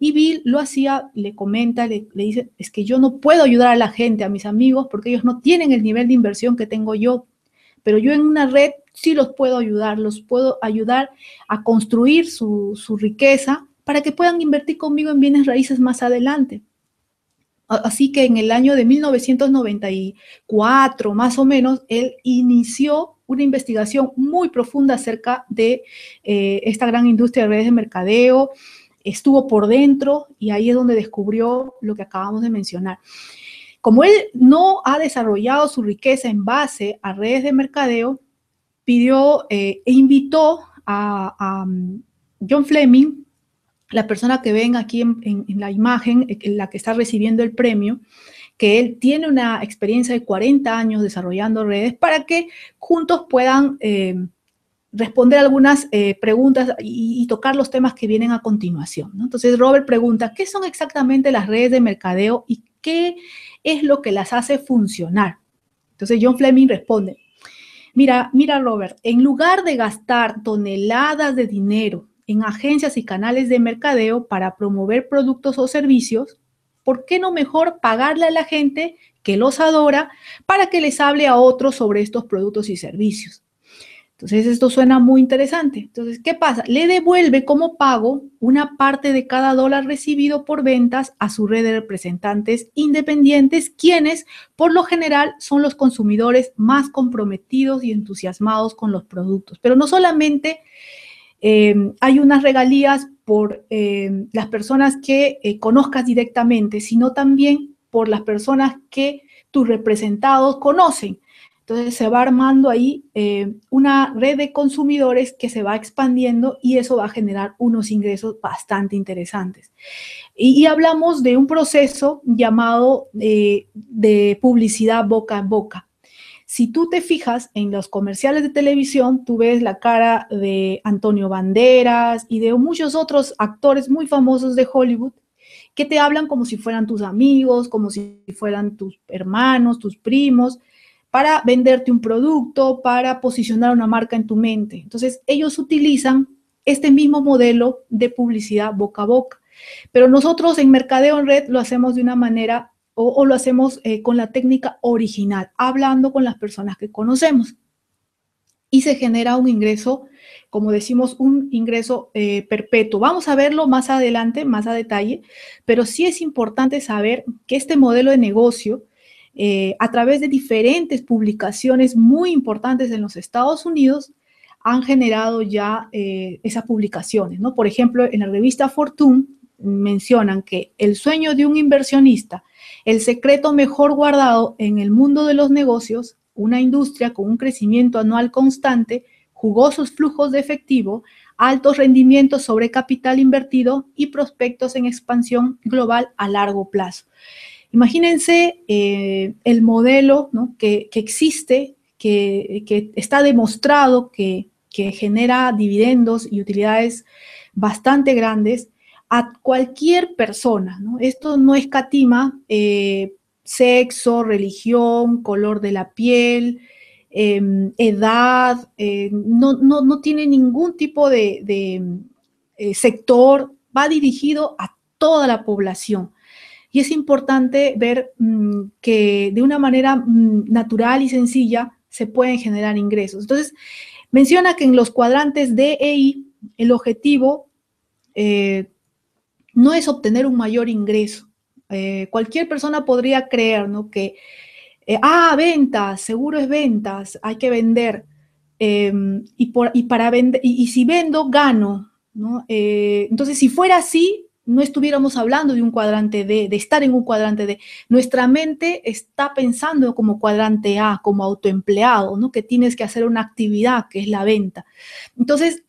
Y Bill lo hacía, le comenta, le dice, es que yo no puedo ayudar a la gente, a mis amigos, porque ellos no tienen el nivel de inversión que tengo yo pero yo en una red sí los puedo ayudar, los puedo ayudar a construir su, riqueza para que puedan invertir conmigo en bienes raíces más adelante. Así que en el año de 1994, más o menos, él inició una investigación muy profunda acerca de eh, esta gran industria de redes de mercadeo, estuvo por dentro y ahí es donde descubrió lo que acabamos de mencionar. Como él no ha desarrollado su riqueza en base a redes de mercadeo, pidió eh, e invitó a, mm, John Fleming, la persona que ven aquí en, la imagen, e, la que está recibiendo el premio, que él tiene una experiencia de 40 años desarrollando redes, para que juntos puedan eh, responder algunas eh, preguntas y, tocar los temas que vienen a continuación. Entonces, Robert pregunta, ¿qué son exactamente las redes de mercadeo y qué es lo que las hace funcionar. Entonces John Fleming responde, mira, mira Robert, en lugar de gastar toneladas de dinero en agencias y canales de mercadeo para promover productos o servicios, ¿por qué no mejor pagarle a la gente que los adora para que les hable a otros sobre estos productos y servicios? Entonces, esto suena muy interesante. Entonces, ¿qué pasa? Le devuelve como pago una parte de cada dólar recibido por ventas a su red de representantes independientes, quienes por lo general son los consumidores más comprometidos y entusiasmados con los productos. Pero no solamente em, hay unas regalías por em, las personas que eh, conozcas directamente, sino también por las personas que tus representados conocen. Entonces se va armando ahí eh, una red de consumidores que se va expandiendo y eso va a generar unos ingresos bastante interesantes. Y, hablamos de un proceso llamado eh, de publicidad boca en boca. Si tú te fijas en los comerciales de televisión, tú ves la cara de Antonio Banderas y de muchos otros actores muy famosos de Hollywood que te hablan como si fueran tus amigos, como si fueran tus hermanos, tus primos para venderte un producto, para posicionar una marca en tu mente. Entonces, ellos utilizan este mismo modelo de publicidad boca a boca. Pero nosotros en Mercadeo en Red lo hacemos de una manera o, lo hacemos eh, con la técnica original, hablando con las personas que conocemos. Y se genera un ingreso, como decimos, un ingreso eh, perpetuo. Vamos a verlo más adelante, más a detalle, pero sí es importante saber que este modelo de negocio eh, a través de diferentes publicaciones muy importantes en los Estados Unidos, han generado ya eh, esas publicaciones. ¿no? Por ejemplo, en la revista Fortune mencionan que el sueño de un inversionista, el secreto mejor guardado en el mundo de los negocios, una industria con un crecimiento anual constante, jugosos flujos de efectivo, altos rendimientos sobre capital invertido y prospectos en expansión global a largo plazo. Imagínense eh, el modelo que, existe, que, está demostrado que, genera dividendos y utilidades bastante grandes a cualquier persona. Esto no escatima eh, sexo, religión, color de la piel, em, edad, eh, no, tiene ningún tipo de, sector, va dirigido a toda la población. Y es importante ver mm, que de una manera mm, natural y sencilla se pueden generar ingresos. Entonces, menciona que en los cuadrantes de e el objetivo eh, no es obtener un mayor ingreso. Eh, cualquier persona podría creer, Que, eh, ah, ventas, seguro es ventas, hay que vender. Em, y, y para si vendo, gano. ¿no? entonces, si fuera así, no estuviéramos hablando de un cuadrante D, de estar en un cuadrante D. Nuestra mente está pensando como cuadrante A, como autoempleado, ¿no? Que tienes que hacer una actividad que es la venta. Entonces,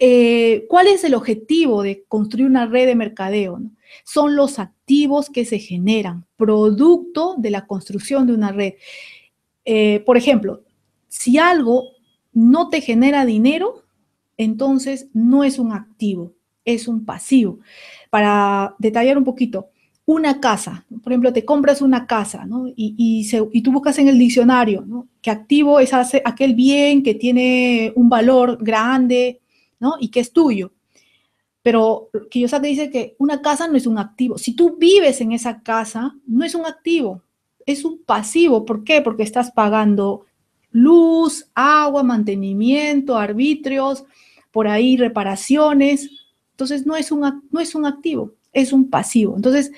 eh, ¿cuál es el objetivo de construir una red de mercadeo? Son los activos que se generan, producto de la construcción de una red. Eh, por ejemplo, si algo no te genera dinero, entonces no es un activo es un pasivo. Para detallar un poquito, una casa, por ejemplo, te compras una casa ¿no? y, y, tú buscas en el diccionario que activo es aquel bien que tiene un valor grande ¿no? y que es tuyo. Pero te dice que una casa no es un activo. Si tú vives en esa casa, no es un activo, es un pasivo. ¿Por qué? Porque estás pagando luz, agua, mantenimiento, arbitrios, por ahí reparaciones, entonces no es un, no es un activo, es un pasivo. Entonces,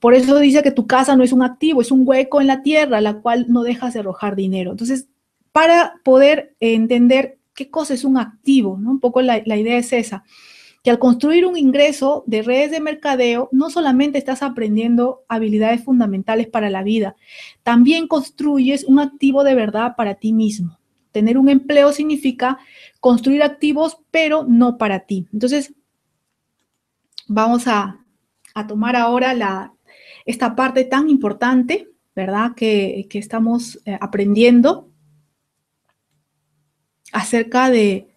por eso dice que tu casa no es un activo, es un hueco en la tierra, la cual no dejas de arrojar dinero. Entonces, para poder entender qué cosa es un activo, ¿no? un poco la, la idea es esa, que al construir un ingreso de redes de mercadeo, no solamente estás aprendiendo habilidades fundamentales para la vida, también construyes un activo de verdad para ti mismo. Tener un empleo significa construir activos, pero no para ti. Entonces, vamos a, tomar ahora esta parte tan importante, ¿verdad? Que, estamos eh, aprendiendo acerca de,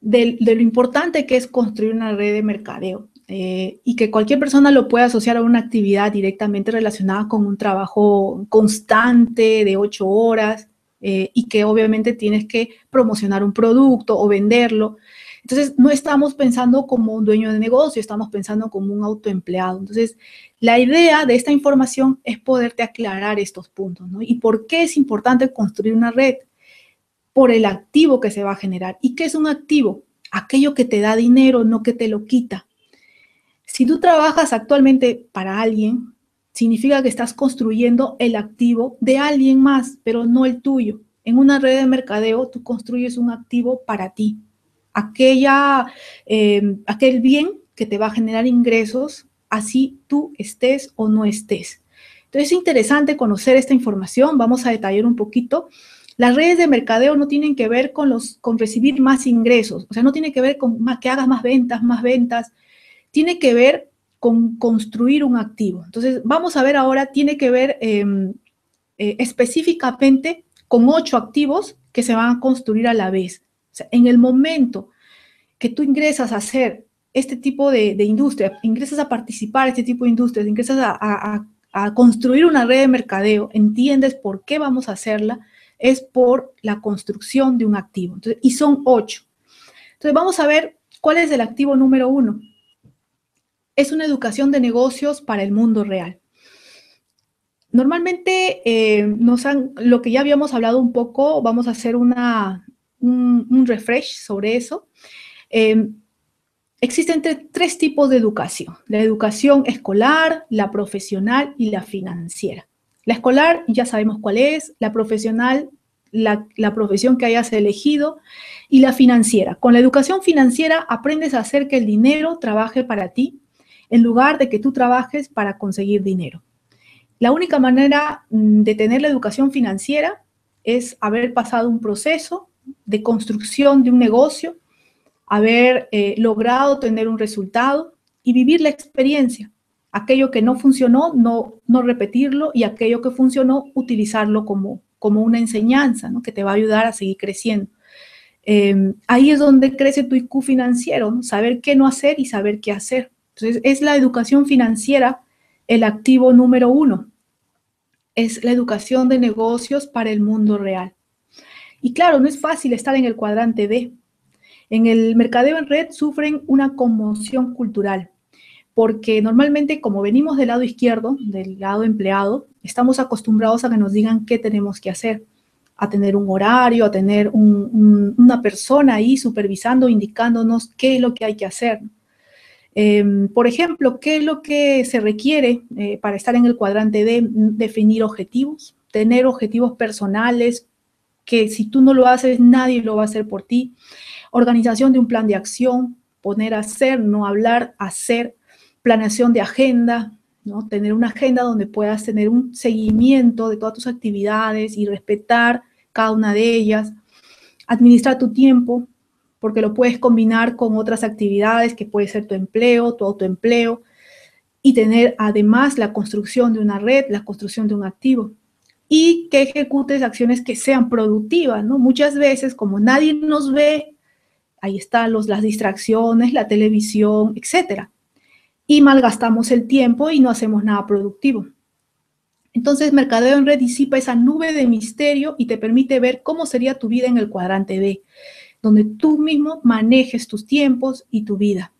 lo importante que es construir una red de mercadeo eh, y que cualquier persona lo pueda asociar a una actividad directamente relacionada con un trabajo constante de ocho horas eh, y que obviamente tienes que promocionar un producto o venderlo. Entonces, no estamos pensando como un dueño de negocio, estamos pensando como un autoempleado. Entonces, la idea de esta información es poderte aclarar estos puntos, ¿no? ¿Y por qué es importante construir una red? Por el activo que se va a generar. ¿Y qué es un activo? Aquello que te da dinero, no que te lo quita. Si tú trabajas actualmente para alguien, significa que estás construyendo el activo de alguien más, pero no el tuyo. En una red de mercadeo, tú construyes un activo para ti aquella, em, aquel bien que te va a generar ingresos, así tú estés o no estés. Entonces es interesante conocer esta información, vamos a detallar un poquito. Las redes de mercadeo no tienen que ver con, los, con recibir más ingresos, o sea, no tiene que ver con más, que hagas más ventas, más ventas, tiene que ver con construir un activo. Entonces, vamos a ver ahora, tiene que ver em, eh, específicamente con ocho activos que se van a construir a la vez en el momento que tú ingresas a hacer este tipo de, industria, ingresas a participar en este tipo de industrias, ingresas a, construir una red de mercadeo, entiendes por qué vamos a hacerla, es por la construcción de un activo. y son ocho. Entonces, vamos a ver cuál es el activo número uno. Es una educación de negocios para el mundo real. Normalmente eh, han, lo que ya habíamos hablado un poco, vamos a hacer una, un, refresh sobre eso. Em, existen tres tipos de educación, la educación escolar, la profesional y la financiera. La escolar ya sabemos cuál es, la profesional, la, la profesión que hayas elegido y la financiera. Con la educación financiera aprendes a hacer que el dinero trabaje para ti en lugar de que tú trabajes para conseguir dinero. La única manera mm, de tener la educación financiera es haber pasado un proceso de construcción de un negocio, haber eh, logrado tener un resultado y vivir la experiencia. Aquello que no funcionó, no, repetirlo y aquello que funcionó, utilizarlo como, una enseñanza que te va a ayudar a seguir creciendo. Em, ahí es donde crece tu IQ financiero, saber qué no hacer y saber qué hacer. Entonces, es la educación financiera el activo número uno. Es la educación de negocios para el mundo real. Y claro, no es fácil estar en el cuadrante D. En el mercadeo en red sufren una conmoción cultural, porque normalmente como venimos del lado izquierdo, del lado empleado, estamos acostumbrados a que nos digan qué tenemos que hacer, a tener un horario, a tener una persona ahí supervisando, indicándonos qué es lo que hay que hacer. Em, por ejemplo, ¿qué es lo que se requiere eh, para estar en el cuadrante D, definir objetivos, tener objetivos personales, que si tú no lo haces, nadie lo va a hacer por ti. Organización de un plan de acción, poner a hacer, no hablar, hacer. Planeación de agenda, ¿no? Tener una agenda donde puedas tener un seguimiento de todas tus actividades y respetar cada una de ellas. Administrar tu tiempo, porque lo puedes combinar con otras actividades que puede ser tu empleo, tu autoempleo, y tener además la construcción de una red, la construcción de un activo y que ejecutes acciones que sean productivas, ¿no? Muchas veces, como nadie nos ve, ahí están los, las distracciones, la televisión, etc. Y malgastamos el tiempo y no hacemos nada productivo. Entonces, Mercadeo en Red disipa esa nube de misterio y te permite ver cómo sería tu vida en el cuadrante B, donde tú mismo manejes tus tiempos y tu vida.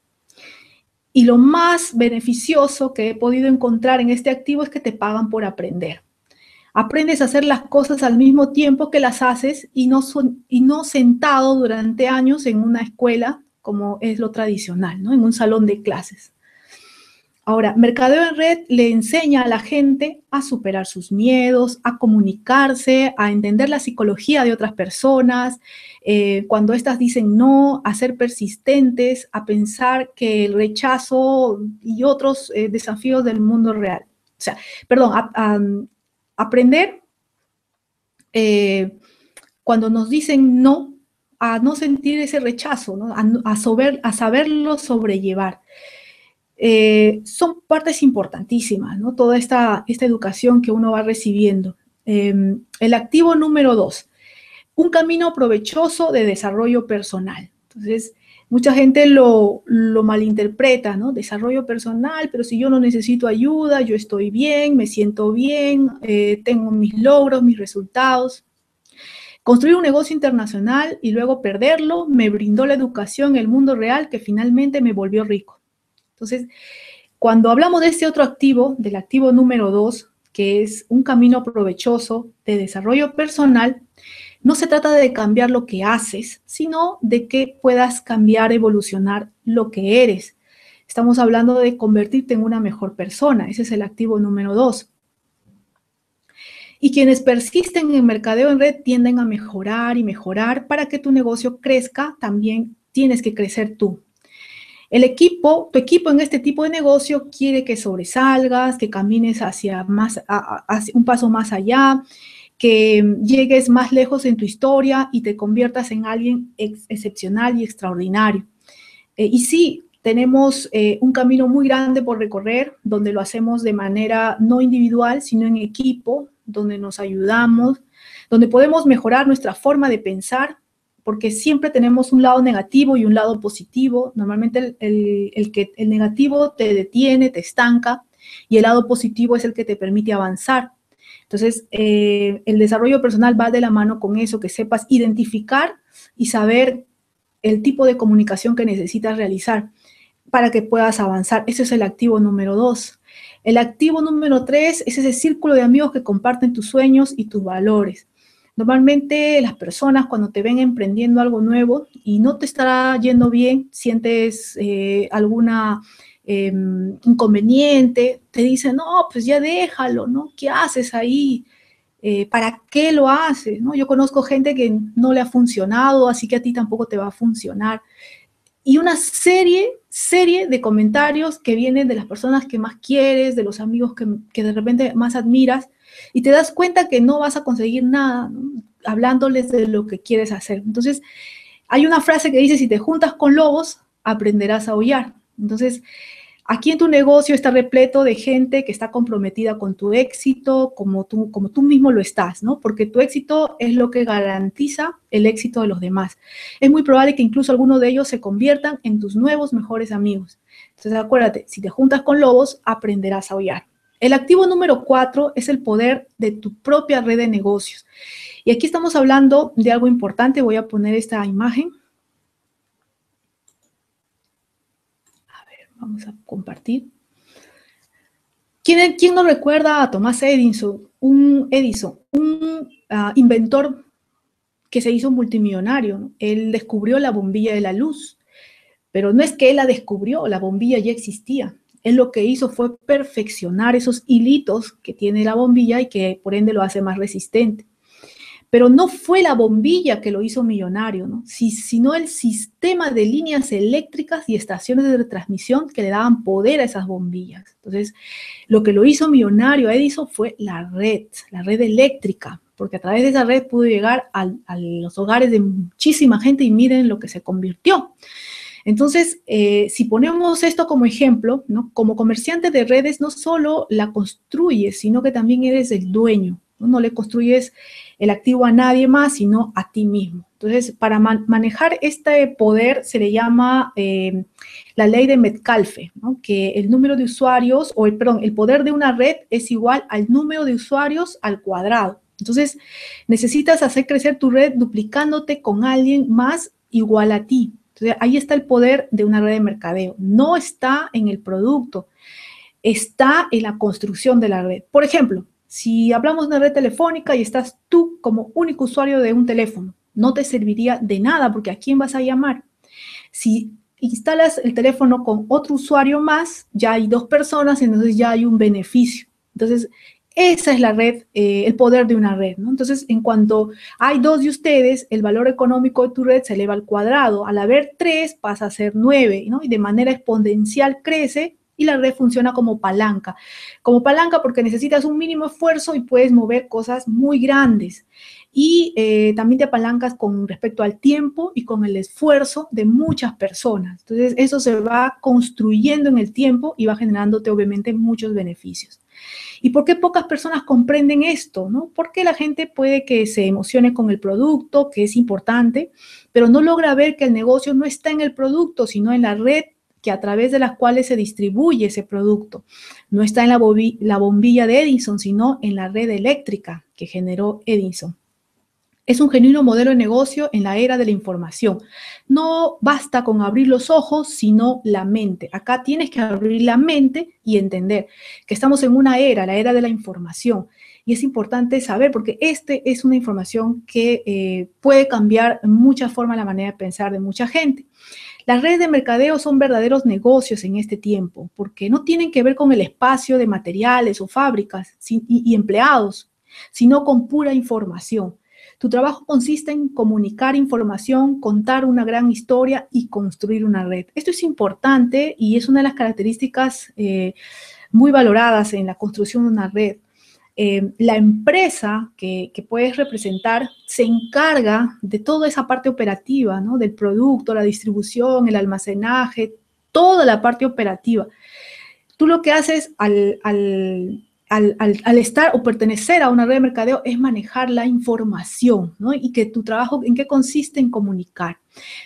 Y lo más beneficioso que he podido encontrar en este activo es que te pagan por aprender. Aprendes a hacer las cosas al mismo tiempo que las haces y no, y no sentado durante años en una escuela como es lo tradicional, ¿no? en un salón de clases. Ahora, Mercadeo en Red le enseña a la gente a superar sus miedos, a comunicarse, a entender la psicología de otras personas, eh, cuando éstas dicen no, a ser persistentes, a pensar que el rechazo y otros eh, desafíos del mundo real, o sea, perdón, a, Aprender eh, cuando nos dicen no, a no sentir ese rechazo, a, saberlo sobrellevar. Eh, son partes importantísimas, ¿no? Toda esta, esta educación que uno va recibiendo. Em, el activo número dos, un camino provechoso de desarrollo personal. Entonces, mucha gente lo, malinterpreta, ¿no? Desarrollo personal, pero si yo no necesito ayuda, yo estoy bien, me siento bien, eh, tengo mis logros, mis resultados. Construir un negocio internacional y luego perderlo me brindó la educación, el mundo real que finalmente me volvió rico. Entonces, cuando hablamos de este otro activo, del activo número dos, que es un camino provechoso de desarrollo personal, no se trata de cambiar lo que haces, sino de que puedas cambiar, evolucionar lo que eres. Estamos hablando de convertirte en una mejor persona. Ese es el activo número dos. Y quienes persisten en mercadeo en red tienden a mejorar y mejorar para que tu negocio crezca, también tienes que crecer tú. El equipo, tu equipo en este tipo de negocio quiere que sobresalgas, que camines hacia más, un paso más allá, que llegues más lejos en tu historia y te conviertas en alguien excepcional y extraordinario. Eh, y sí, tenemos eh, un camino muy grande por recorrer, donde lo hacemos de manera no individual, sino en equipo, donde nos ayudamos, donde podemos mejorar nuestra forma de pensar, porque siempre tenemos un lado negativo y un lado positivo. Normalmente el que, el negativo te detiene, te estanca, y el lado positivo es el que te permite avanzar. Entonces, eh, el desarrollo personal va de la mano con eso, que sepas identificar y saber el tipo de comunicación que necesitas realizar para que puedas avanzar. Ese es el activo número dos. El activo número tres es ese círculo de amigos que comparten tus sueños y tus valores. Normalmente las personas cuando te ven emprendiendo algo nuevo y no te estará yendo bien, sientes eh, alguna Em, inconveniente, te dice, no, pues ya déjalo, ¿no? ¿Qué haces ahí? Eh, ¿Para qué lo haces? ¿no? Yo conozco gente que no le ha funcionado, así que a ti tampoco te va a funcionar. Y una serie, serie de comentarios que vienen de las personas que más quieres, de los amigos que, de repente más admiras, y te das cuenta que no vas a conseguir nada hablándoles de lo que quieres hacer. Entonces, hay una frase que dice, si te juntas con lobos, aprenderás a aullar. Entonces, aquí en tu negocio está repleto de gente que está comprometida con tu éxito, como tú, mismo lo estás, ¿no? Porque tu éxito es lo que garantiza el éxito de los demás. Es muy probable que incluso alguno de ellos se conviertan en tus nuevos mejores amigos. Entonces, acuérdate, si te juntas con lobos, aprenderás a hollar. El activo número cuatro es el poder de tu propia red de negocios. Y aquí estamos hablando de algo importante. Voy a poner esta imagen Vamos a compartir. ¿Quién, nos recuerda a Thomas Edison? Un Edison, un ah, inventor que se hizo multimillonario. Él descubrió la bombilla de la luz, pero no es que él la descubrió, la bombilla ya existía. Él lo que hizo fue perfeccionar esos hilitos que tiene la bombilla y que por ende lo hace más resistente. Pero no fue la bombilla que lo hizo millonario, sino el sistema de líneas eléctricas y estaciones de transmisión que le daban poder a esas bombillas. Entonces, lo que lo hizo millonario a Edison fue la red, la red eléctrica, porque a través de esa red pudo llegar a, los hogares de muchísima gente y miren lo que se convirtió. Entonces, eh, si ponemos esto como ejemplo, como comerciante de redes, no solo la construyes, sino que también eres el dueño. No le construyes el activo a nadie más, sino a ti mismo. Entonces, para manejar este poder se le llama eh, la ley de Metcalfe, que el número de usuarios, o el, perdón, el poder de una red es igual al número de usuarios al cuadrado. Entonces, necesitas hacer crecer tu red duplicándote con alguien más igual a ti. Entonces, ahí está el poder de una red de mercadeo. No está en el producto, está en la construcción de la red. Por ejemplo, si hablamos de una red telefónica y estás tú como único usuario de un teléfono, no te serviría de nada porque ¿a quién vas a llamar? Si instalas el teléfono con otro usuario más, ya hay dos personas, y entonces ya hay un beneficio. Entonces, esa es la red, eh, el poder de una red. Entonces, en cuanto hay dos de ustedes, el valor económico de tu red se eleva al cuadrado. Al haber tres, pasa a ser nueve, y de manera exponencial crece y la red funciona como palanca. Como palanca porque necesitas un mínimo esfuerzo y puedes mover cosas muy grandes. Y eh, también te apalancas con respecto al tiempo y con el esfuerzo de muchas personas. Entonces, eso se va construyendo en el tiempo y va generándote obviamente muchos beneficios. ¿Y por qué pocas personas comprenden esto? ¿no? Porque la gente puede que se emocione con el producto, que es importante, pero no logra ver que el negocio no está en el producto, sino en la red que a través de las cuales se distribuye ese producto. No está en la, bombilla de Edison, sino en la red eléctrica que generó Edison. Es un genuino modelo de negocio en la era de la información. No basta con abrir los ojos, sino la mente. Acá tienes que abrir la mente y entender que estamos en una era, la era de la información. Y es importante saber, porque este es una información que eh, puede cambiar en muchas formas la manera de pensar de mucha gente. Las redes de mercadeo son verdaderos negocios en este tiempo, porque no tienen que ver con el espacio de materiales o fábricas y empleados, sino con pura información. Tu trabajo consiste en comunicar información, contar una gran historia y construir una red. Esto es importante y es una de las características eh, muy valoradas en la construcción de una red. Eh, la empresa que, puedes representar se encarga de toda esa parte operativa, ¿no? Del producto, la distribución, el almacenaje, toda la parte operativa. Tú lo que haces al, estar o pertenecer a una red de mercadeo es manejar la información, ¿no? Y que tu trabajo, ¿en qué consiste? En comunicar.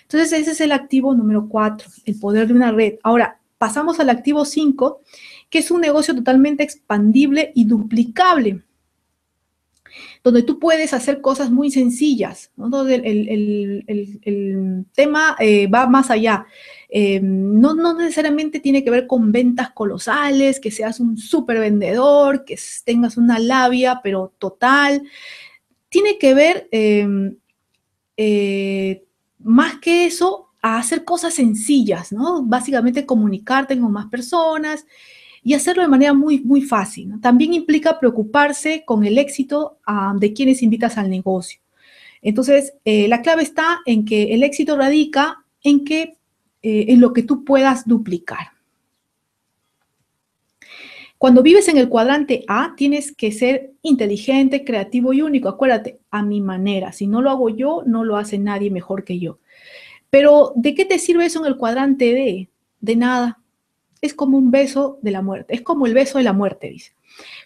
Entonces, ese es el activo número cuatro, el poder de una red. Ahora, pasamos al activo cinco, que es un negocio totalmente expandible y duplicable, donde tú puedes hacer cosas muy sencillas, donde el, tema eh, va más allá. Eh, no, necesariamente tiene que ver con ventas colosales, que seas un súper vendedor, que tengas una labia, pero total. Tiene que ver em, eh, más que eso a hacer cosas sencillas, Básicamente comunicarte con más personas y hacerlo de manera muy, muy fácil. También implica preocuparse con el éxito ah, de quienes invitas al negocio. Entonces, eh, la clave está en que el éxito radica en, que, eh, en lo que tú puedas duplicar. Cuando vives en el cuadrante A, tienes que ser inteligente, creativo y único. Acuérdate, a mi manera. Si no lo hago yo, no lo hace nadie mejor que yo. Pero, ¿de qué te sirve eso en el cuadrante D? De nada es como un beso de la muerte, es como el beso de la muerte, dice.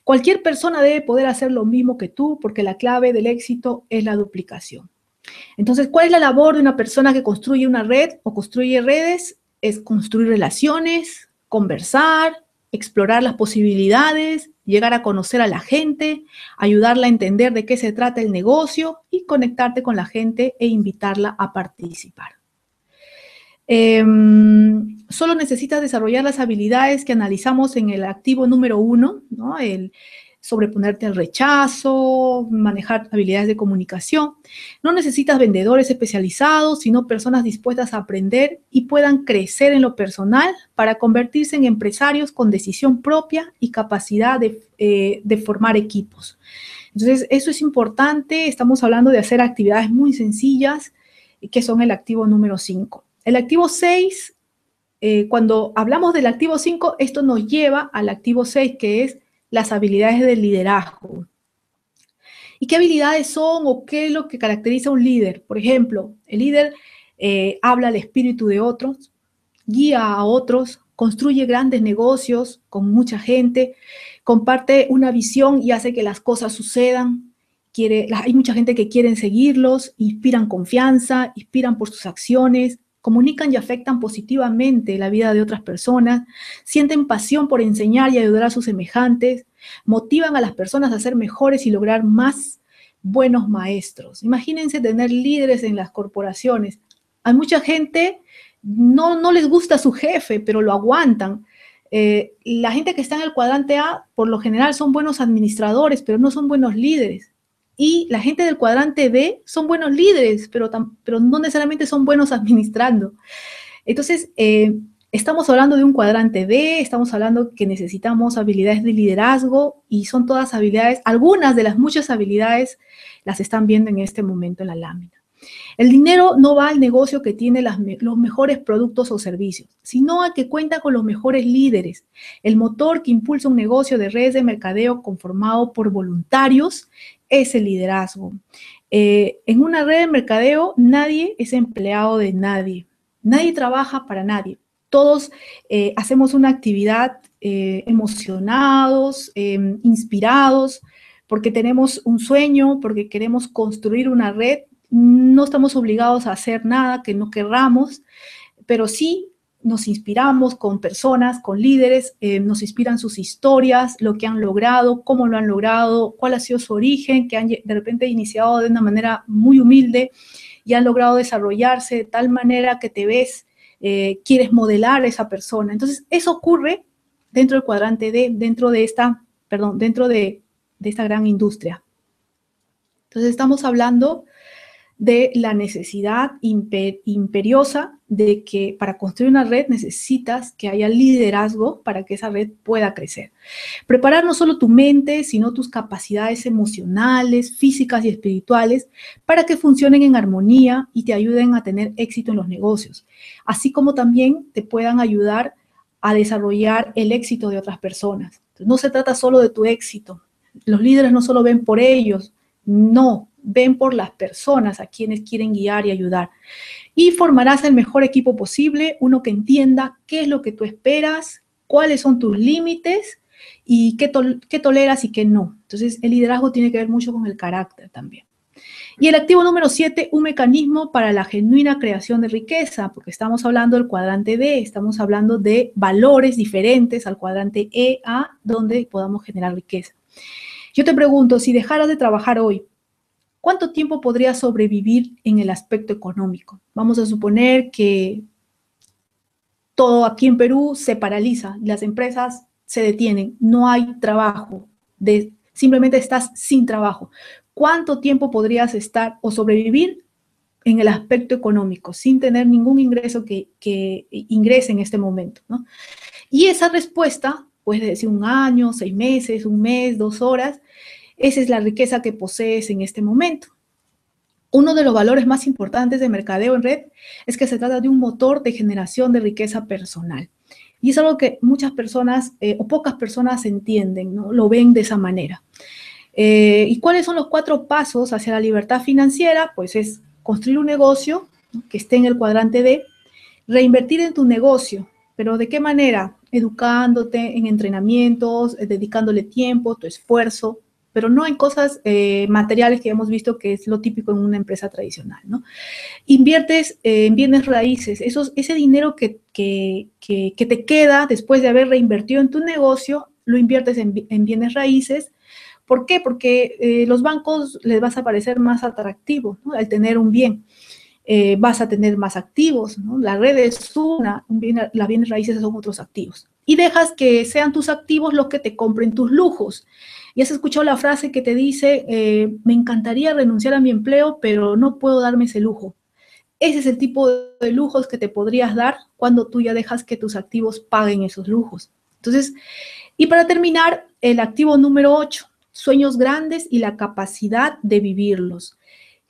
Cualquier persona debe poder hacer lo mismo que tú porque la clave del éxito es la duplicación. Entonces, ¿cuál es la labor de una persona que construye una red o construye redes? Es construir relaciones, conversar, explorar las posibilidades, llegar a conocer a la gente, ayudarla a entender de qué se trata el negocio y conectarte con la gente e invitarla a participar. Em, solo necesitas desarrollar las habilidades que analizamos en el activo número uno, El sobreponerte al rechazo, manejar habilidades de comunicación. No necesitas vendedores especializados, sino personas dispuestas a aprender y puedan crecer en lo personal para convertirse en empresarios con decisión propia y capacidad de, eh, formar equipos. Entonces, eso es importante. Estamos hablando de hacer actividades muy sencillas, que son el activo número cinco el activo 6, eh, cuando hablamos del activo 5, esto nos lleva al activo 6, que es las habilidades del liderazgo. ¿Y qué habilidades son o qué es lo que caracteriza a un líder? Por ejemplo, el líder eh, habla al espíritu de otros, guía a otros, construye grandes negocios con mucha gente, comparte una visión y hace que las cosas sucedan. hay mucha gente que quiere seguirlos, inspiran confianza, inspiran por sus acciones, comunican y afectan positivamente la vida de otras personas, sienten pasión por enseñar y ayudar a sus semejantes, motivan a las personas a ser mejores y lograr más buenos maestros. Imagínense tener líderes en las corporaciones. Hay mucha gente, no, no les gusta su jefe, pero lo aguantan. Eh, la gente que está en el cuadrante A, por lo general, son buenos administradores, pero no son buenos líderes y la gente del cuadrante D son buenos líderes, pero, pero no necesariamente son buenos administrando. Entonces, eh, estamos hablando de un cuadrante D, estamos hablando que necesitamos habilidades de liderazgo y son todas habilidades, algunas de las muchas habilidades las están viendo en este momento en la lámina. El dinero no va al negocio que tiene los mejores productos o servicios, sino a que cuenta con los mejores líderes, el motor que impulsa un negocio de redes de mercadeo conformado por voluntarios ese el liderazgo. Eh, en una red de mercadeo nadie es empleado de nadie, nadie trabaja para nadie. Todos eh, hacemos una actividad eh, emocionados, em, inspirados, porque tenemos un sueño, porque queremos construir una red. No estamos obligados a hacer nada que no querramos, pero sí nos inspiramos con personas, con líderes, eh, nos inspiran sus historias, lo que han logrado, cómo lo han logrado, cuál ha sido su origen, que han de repente iniciado de una manera muy humilde y han logrado desarrollarse de tal manera que te ves, eh, quieres modelar a esa persona. Entonces, eso ocurre dentro del cuadrante D, dentro de esta, perdón, dentro de esta gran industria. Entonces, estamos hablando de la necesidad imperiosa de que para construir una red necesitas que haya liderazgo para que esa red pueda crecer. Preparar no solo tu mente, sino tus capacidades emocionales, físicas y espirituales para que funcionen en armonía y te ayuden a tener éxito en los negocios, así como también te puedan ayudar a desarrollar el éxito de otras personas. no se trata solo de tu éxito. Los líderes no solo ven por ellos, no, ven por las personas a quienes quieren guiar y ayudar. Y formarás el mejor equipo posible, uno que entienda qué es lo que tú esperas, cuáles son tus límites y qué, toleras y qué no. Entonces, el liderazgo tiene que ver mucho con el carácter también. Y el activo número 7, un mecanismo para la genuina creación de riqueza, porque estamos hablando del cuadrante D, estamos hablando de valores diferentes al cuadrante E, A, donde podamos generar riqueza. Yo te pregunto, si dejaras de trabajar hoy, ¿cuánto tiempo podrías sobrevivir en el aspecto económico? Vamos a suponer que todo aquí en Perú se paraliza, las empresas se detienen, no hay trabajo, simplemente estás sin trabajo. ¿Cuánto tiempo podrías estar o sobrevivir en el aspecto económico, sin tener ningún ingreso que, ingrese en este momento? Y esa respuesta, puede decir un año, seis meses, un mes, dos horas, esa es la riqueza que posees en este momento. Uno de los valores más importantes de mercadeo en red es que se trata de un motor de generación de riqueza personal. Y es algo que muchas personas eh, o pocas personas entienden, ¿no? lo ven de esa manera. Eh, ¿Y cuáles son los cuatro pasos hacia la libertad financiera? Pues es construir un negocio que esté en el cuadrante D, reinvertir en tu negocio, pero ¿de qué manera? Educándote en entrenamientos, eh, dedicándole tiempo, tu esfuerzo, pero no en cosas eh, materiales que hemos visto que es lo típico en una empresa tradicional, ¿no? Inviertes eh, en bienes raíces, esos, ese dinero que, te queda después de haber reinvertido en tu negocio, lo inviertes en, bienes raíces, ¿Por qué? Porque eh, los bancos les vas a parecer más atractivo al tener un bien. Eh, vas a tener más activos, La red es una, las bienes raíces son otros activos. Y dejas que sean tus activos los que te compren tus lujos. Y has escuchado la frase que te dice, eh, me encantaría renunciar a mi empleo, pero no puedo darme ese lujo. Ese es el tipo de lujos que te podrías dar cuando tú ya dejas que tus activos paguen esos lujos. Entonces, y para terminar, el activo número 8, sueños grandes y la capacidad de vivirlos.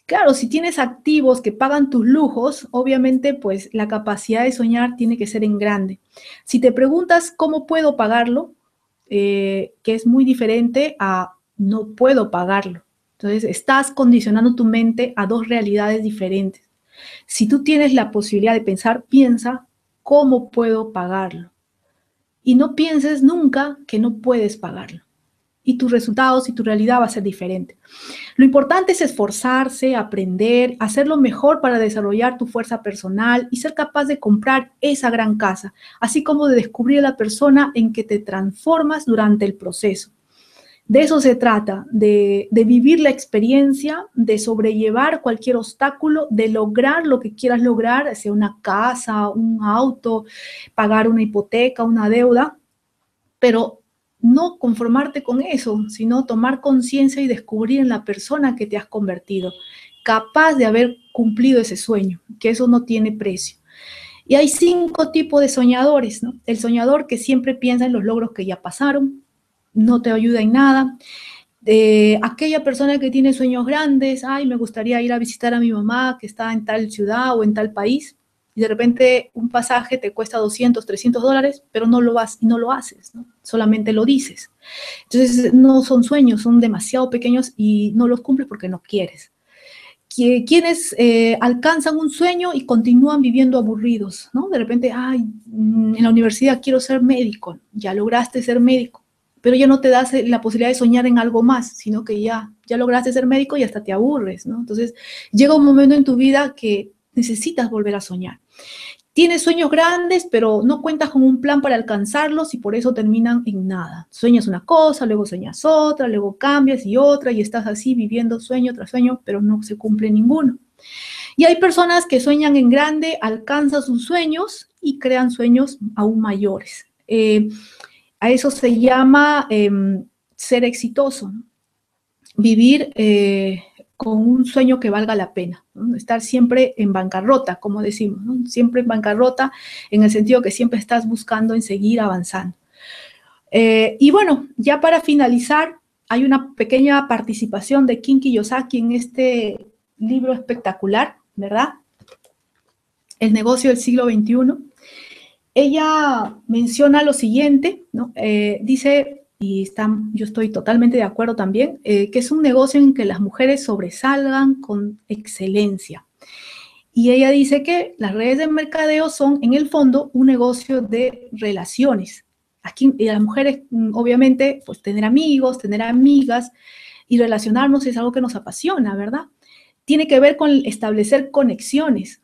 Claro, si tienes activos que pagan tus lujos, obviamente pues la capacidad de soñar tiene que ser en grande. Si te preguntas cómo puedo pagarlo, eh, que es muy diferente a no puedo pagarlo. Entonces estás condicionando tu mente a dos realidades diferentes. Si tú tienes la posibilidad de pensar, piensa cómo puedo pagarlo. Y no pienses nunca que no puedes pagarlo y tus resultados y tu realidad va a ser diferente. Lo importante es esforzarse, aprender, hacer lo mejor para desarrollar tu fuerza personal y ser capaz de comprar esa gran casa, así como de descubrir la persona en que te transformas durante el proceso. De eso se trata, de, de, vivir la experiencia, de sobrellevar cualquier obstáculo, de lograr lo que quieras lograr, sea una casa, un auto, pagar una hipoteca, una deuda, pero no conformarte con eso, sino tomar conciencia y descubrir en la persona que te has convertido, capaz de haber cumplido ese sueño, que eso no tiene precio. Y hay cinco tipos de soñadores, ¿no? El soñador que siempre piensa en los logros que ya pasaron, no te ayuda en nada. aquella persona que tiene sueños grandes, ay, me gustaría ir a visitar a mi mamá que está en tal ciudad o en tal país, y de repente un pasaje te cuesta 200, 300 dólares, pero no lo, vas, no lo haces, solamente lo dices. Entonces no son sueños, son demasiado pequeños y no los cumples porque no quieres. Quienes eh, alcanzan un sueño y continúan viviendo aburridos, ¿no? De repente, ay, mm, en la universidad quiero ser médico, ya lograste ser médico, pero ya no te das eh, la posibilidad de soñar en algo más, sino que ya, ya lograste ser médico y hasta te aburres, ¿no? Entonces, llega un momento en tu vida que necesitas volver a soñar. Tienes sueños grandes, pero no cuentas con un plan para alcanzarlos y por eso terminan en nada. Sueñas una cosa, luego sueñas otra, luego cambias y otra y estás así viviendo sueño tras sueño, pero no se cumple ninguno. Y hay personas que sueñan en grande, alcanzan sus sueños y crean sueños aún mayores. Eh, a eso se llama em, ser exitoso, vivir eh, con un sueño que valga la pena, estar siempre en bancarrota, como decimos, siempre en bancarrota en el sentido que siempre estás buscando en seguir avanzando. Eh, y bueno, ya para finalizar, hay una pequeña participación de Kim Yosaki en este libro espectacular, ¿verdad? El negocio del siglo XXI. Ella menciona lo siguiente, ¿no? Eh, dice, y yo estoy totalmente de acuerdo también, eh, que es un negocio en que las mujeres sobresalgan con excelencia. Y ella dice que las redes de mercadeo son, en el fondo, un negocio de relaciones. Aquí las mujeres, mm, obviamente, pues tener amigos, tener amigas y relacionarnos es algo que nos apasiona, ¿verdad? Tiene que ver con establecer conexiones,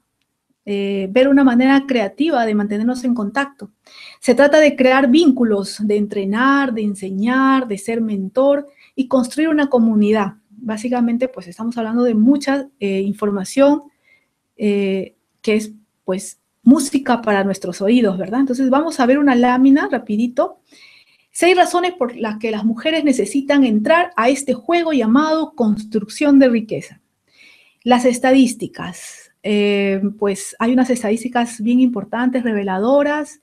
eh, ver una manera creativa de mantenernos en contacto. Se trata de crear vínculos, de entrenar, de enseñar, de ser mentor y construir una comunidad. Básicamente, pues estamos hablando de mucha eh, información eh, que es, pues, música para nuestros oídos, ¿verdad? Entonces vamos a ver una lámina rapidito. Seis razones por las que las mujeres necesitan entrar a este juego llamado construcción de riqueza. Las estadísticas. Eh, pues hay unas estadísticas bien importantes, reveladoras,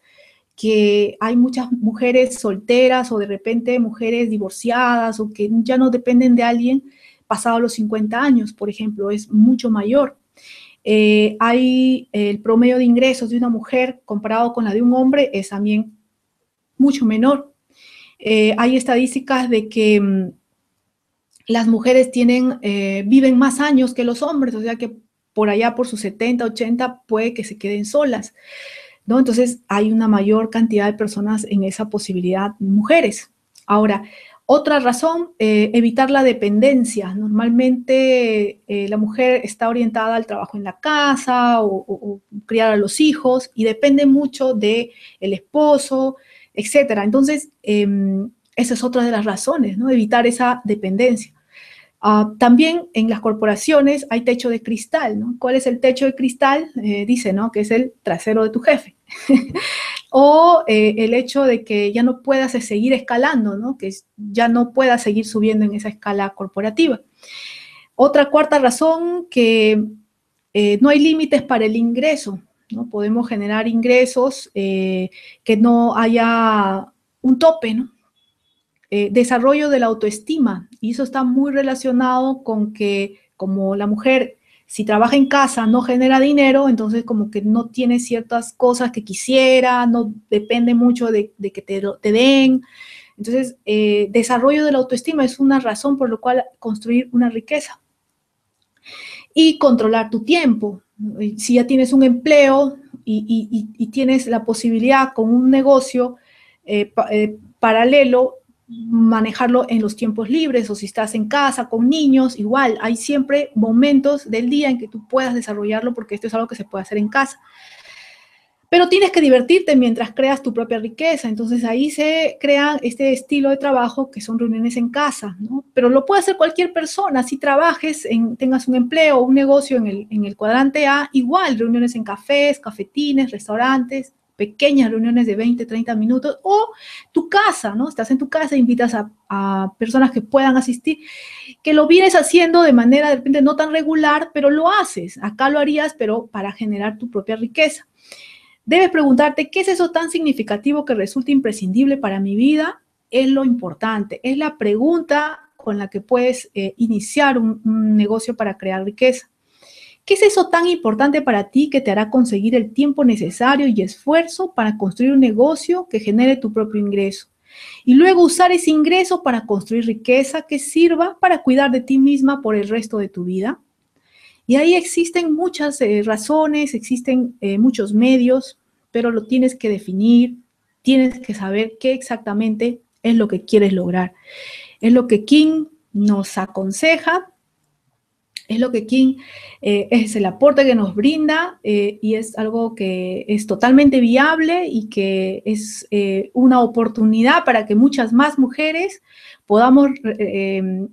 que hay muchas mujeres solteras o de repente mujeres divorciadas o que ya no dependen de alguien pasado los 50 años, por ejemplo, es mucho mayor. Eh, hay el promedio de ingresos de una mujer comparado con la de un hombre es también mucho menor. Eh, hay estadísticas de que mm, las mujeres tienen, viven más años que los hombres, o sea que por allá por sus 70, 80 puede que se queden solas, ¿no? Entonces hay una mayor cantidad de personas en esa posibilidad, mujeres. Ahora, otra razón, eh, evitar la dependencia. Normalmente eh, la mujer está orientada al trabajo en la casa o, criar a los hijos y depende mucho del el esposo, etc. Entonces, em, esa es otra de las razones, ¿no? Evitar esa dependencia. Ah, también en las corporaciones hay techo de cristal, ¿no? ¿Cuál es el techo de cristal? Eh, dice, ¿no? Que es el trasero de tu jefe. <laughs> o eh, el hecho de que ya no puedas eh, seguir escalando, ¿no? Que ya no puedas seguir subiendo en esa escala corporativa. Otra cuarta razón que no hay límites para el ingreso, ¿no? Podemos generar ingresos que no haya un tope, ¿no? Eh, desarrollo de la autoestima, y eso está muy relacionado con que como la mujer, si trabaja en casa, no genera dinero, entonces como que no tiene ciertas cosas que quisiera, no depende mucho de, que te, den. Entonces, eh, desarrollo de la autoestima es una razón por la cual construir una riqueza. Y controlar tu tiempo. Si ya tienes un empleo y, tienes la posibilidad con un negocio eh, paralelo, manejarlo en los tiempos libres o si estás en casa con niños, igual, hay siempre momentos del día en que tú puedas desarrollarlo porque esto es algo que se puede hacer en casa. Pero tienes que divertirte mientras creas tu propia riqueza, entonces ahí se crea este estilo de trabajo que son reuniones en casa, ¿no? Pero lo puede hacer cualquier persona, si trabajes, en, tengas un empleo, o un negocio en el, en el cuadrante A, igual, reuniones en cafés, cafetines, restaurantes, pequeñas reuniones de 20, 30 minutos, o tu casa, ¿no? Estás en tu casa, e invitas a, personas que puedan asistir, que lo vienes haciendo de manera de repente no tan regular, pero lo haces. Acá lo harías, pero para generar tu propia riqueza. Debes preguntarte, ¿qué es eso tan significativo que resulta imprescindible para mi vida? Es lo importante, es la pregunta con la que puedes eh, iniciar un negocio para crear riqueza. ¿Qué es eso tan importante para ti que te hará conseguir el tiempo necesario y esfuerzo para construir un negocio que genere tu propio ingreso? Y luego usar ese ingreso para construir riqueza que sirva para cuidar de ti misma por el resto de tu vida. Y ahí existen muchas eh, razones, existen eh, muchos medios, pero lo tienes que definir, tienes que saber qué exactamente es lo que quieres lograr. Es lo que King nos aconseja es lo que King eh, es el aporte que nos brinda eh, y es algo que es totalmente viable y que es eh, una oportunidad para que muchas más mujeres podamos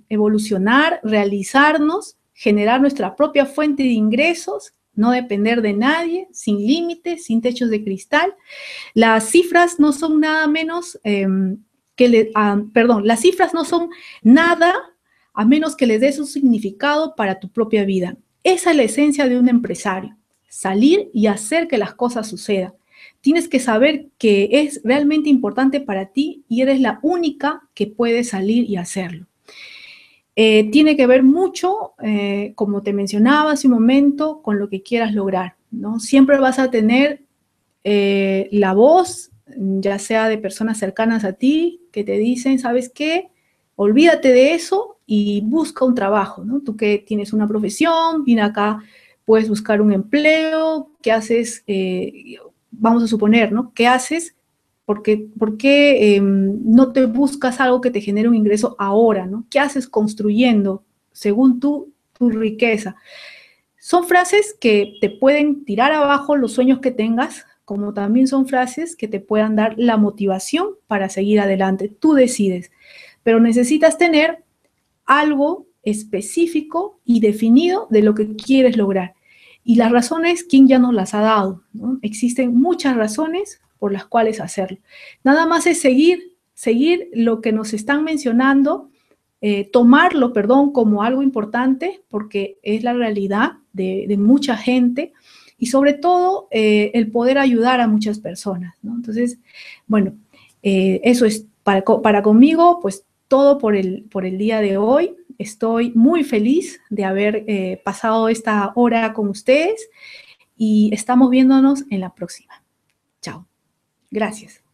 evolucionar, realizarnos, generar nuestra propia fuente de ingresos no depender de nadie, sin límites, sin techos de cristal. Las cifras no son nada menos em, que, le, ah, perdón, las cifras no son nada a menos que le des un significado para tu propia vida. Esa es la esencia de un empresario, salir y hacer que las cosas sucedan. Tienes que saber que es realmente importante para ti y eres la única que puede salir y hacerlo. Eh, tiene que ver mucho, eh, como te mencionaba hace un momento, con lo que quieras lograr. ¿no? Siempre vas a tener eh, la voz, ya sea de personas cercanas a ti, que te dicen, ¿sabes qué? Olvídate de eso y busca un trabajo, ¿no? Tú que tienes una profesión, viene acá, puedes buscar un empleo, ¿qué haces? Eh, vamos a suponer, ¿no? ¿Qué haces? ¿Por qué, em, no te buscas algo que te genere un ingreso ahora, ¿no? ¿Qué haces construyendo, según tu riqueza? Son frases que te pueden tirar abajo los sueños que tengas, como también son frases que te puedan dar la motivación para seguir adelante. Tú decides, pero necesitas tener algo específico y definido de lo que quieres lograr. Y las razones, ¿quién ya nos las ha dado? Existen muchas razones por las cuales hacerlo. Nada más es seguir, seguir lo que nos están mencionando, eh, tomarlo, perdón, como algo importante, porque es la realidad de, mucha gente y sobre todo eh, el poder ayudar a muchas personas. Entonces, bueno, eh, eso es para, para, conmigo, pues todo por el, día de hoy. Estoy muy feliz de haber eh, pasado esta hora con ustedes y estamos viéndonos en la próxima. Chao. Gracias.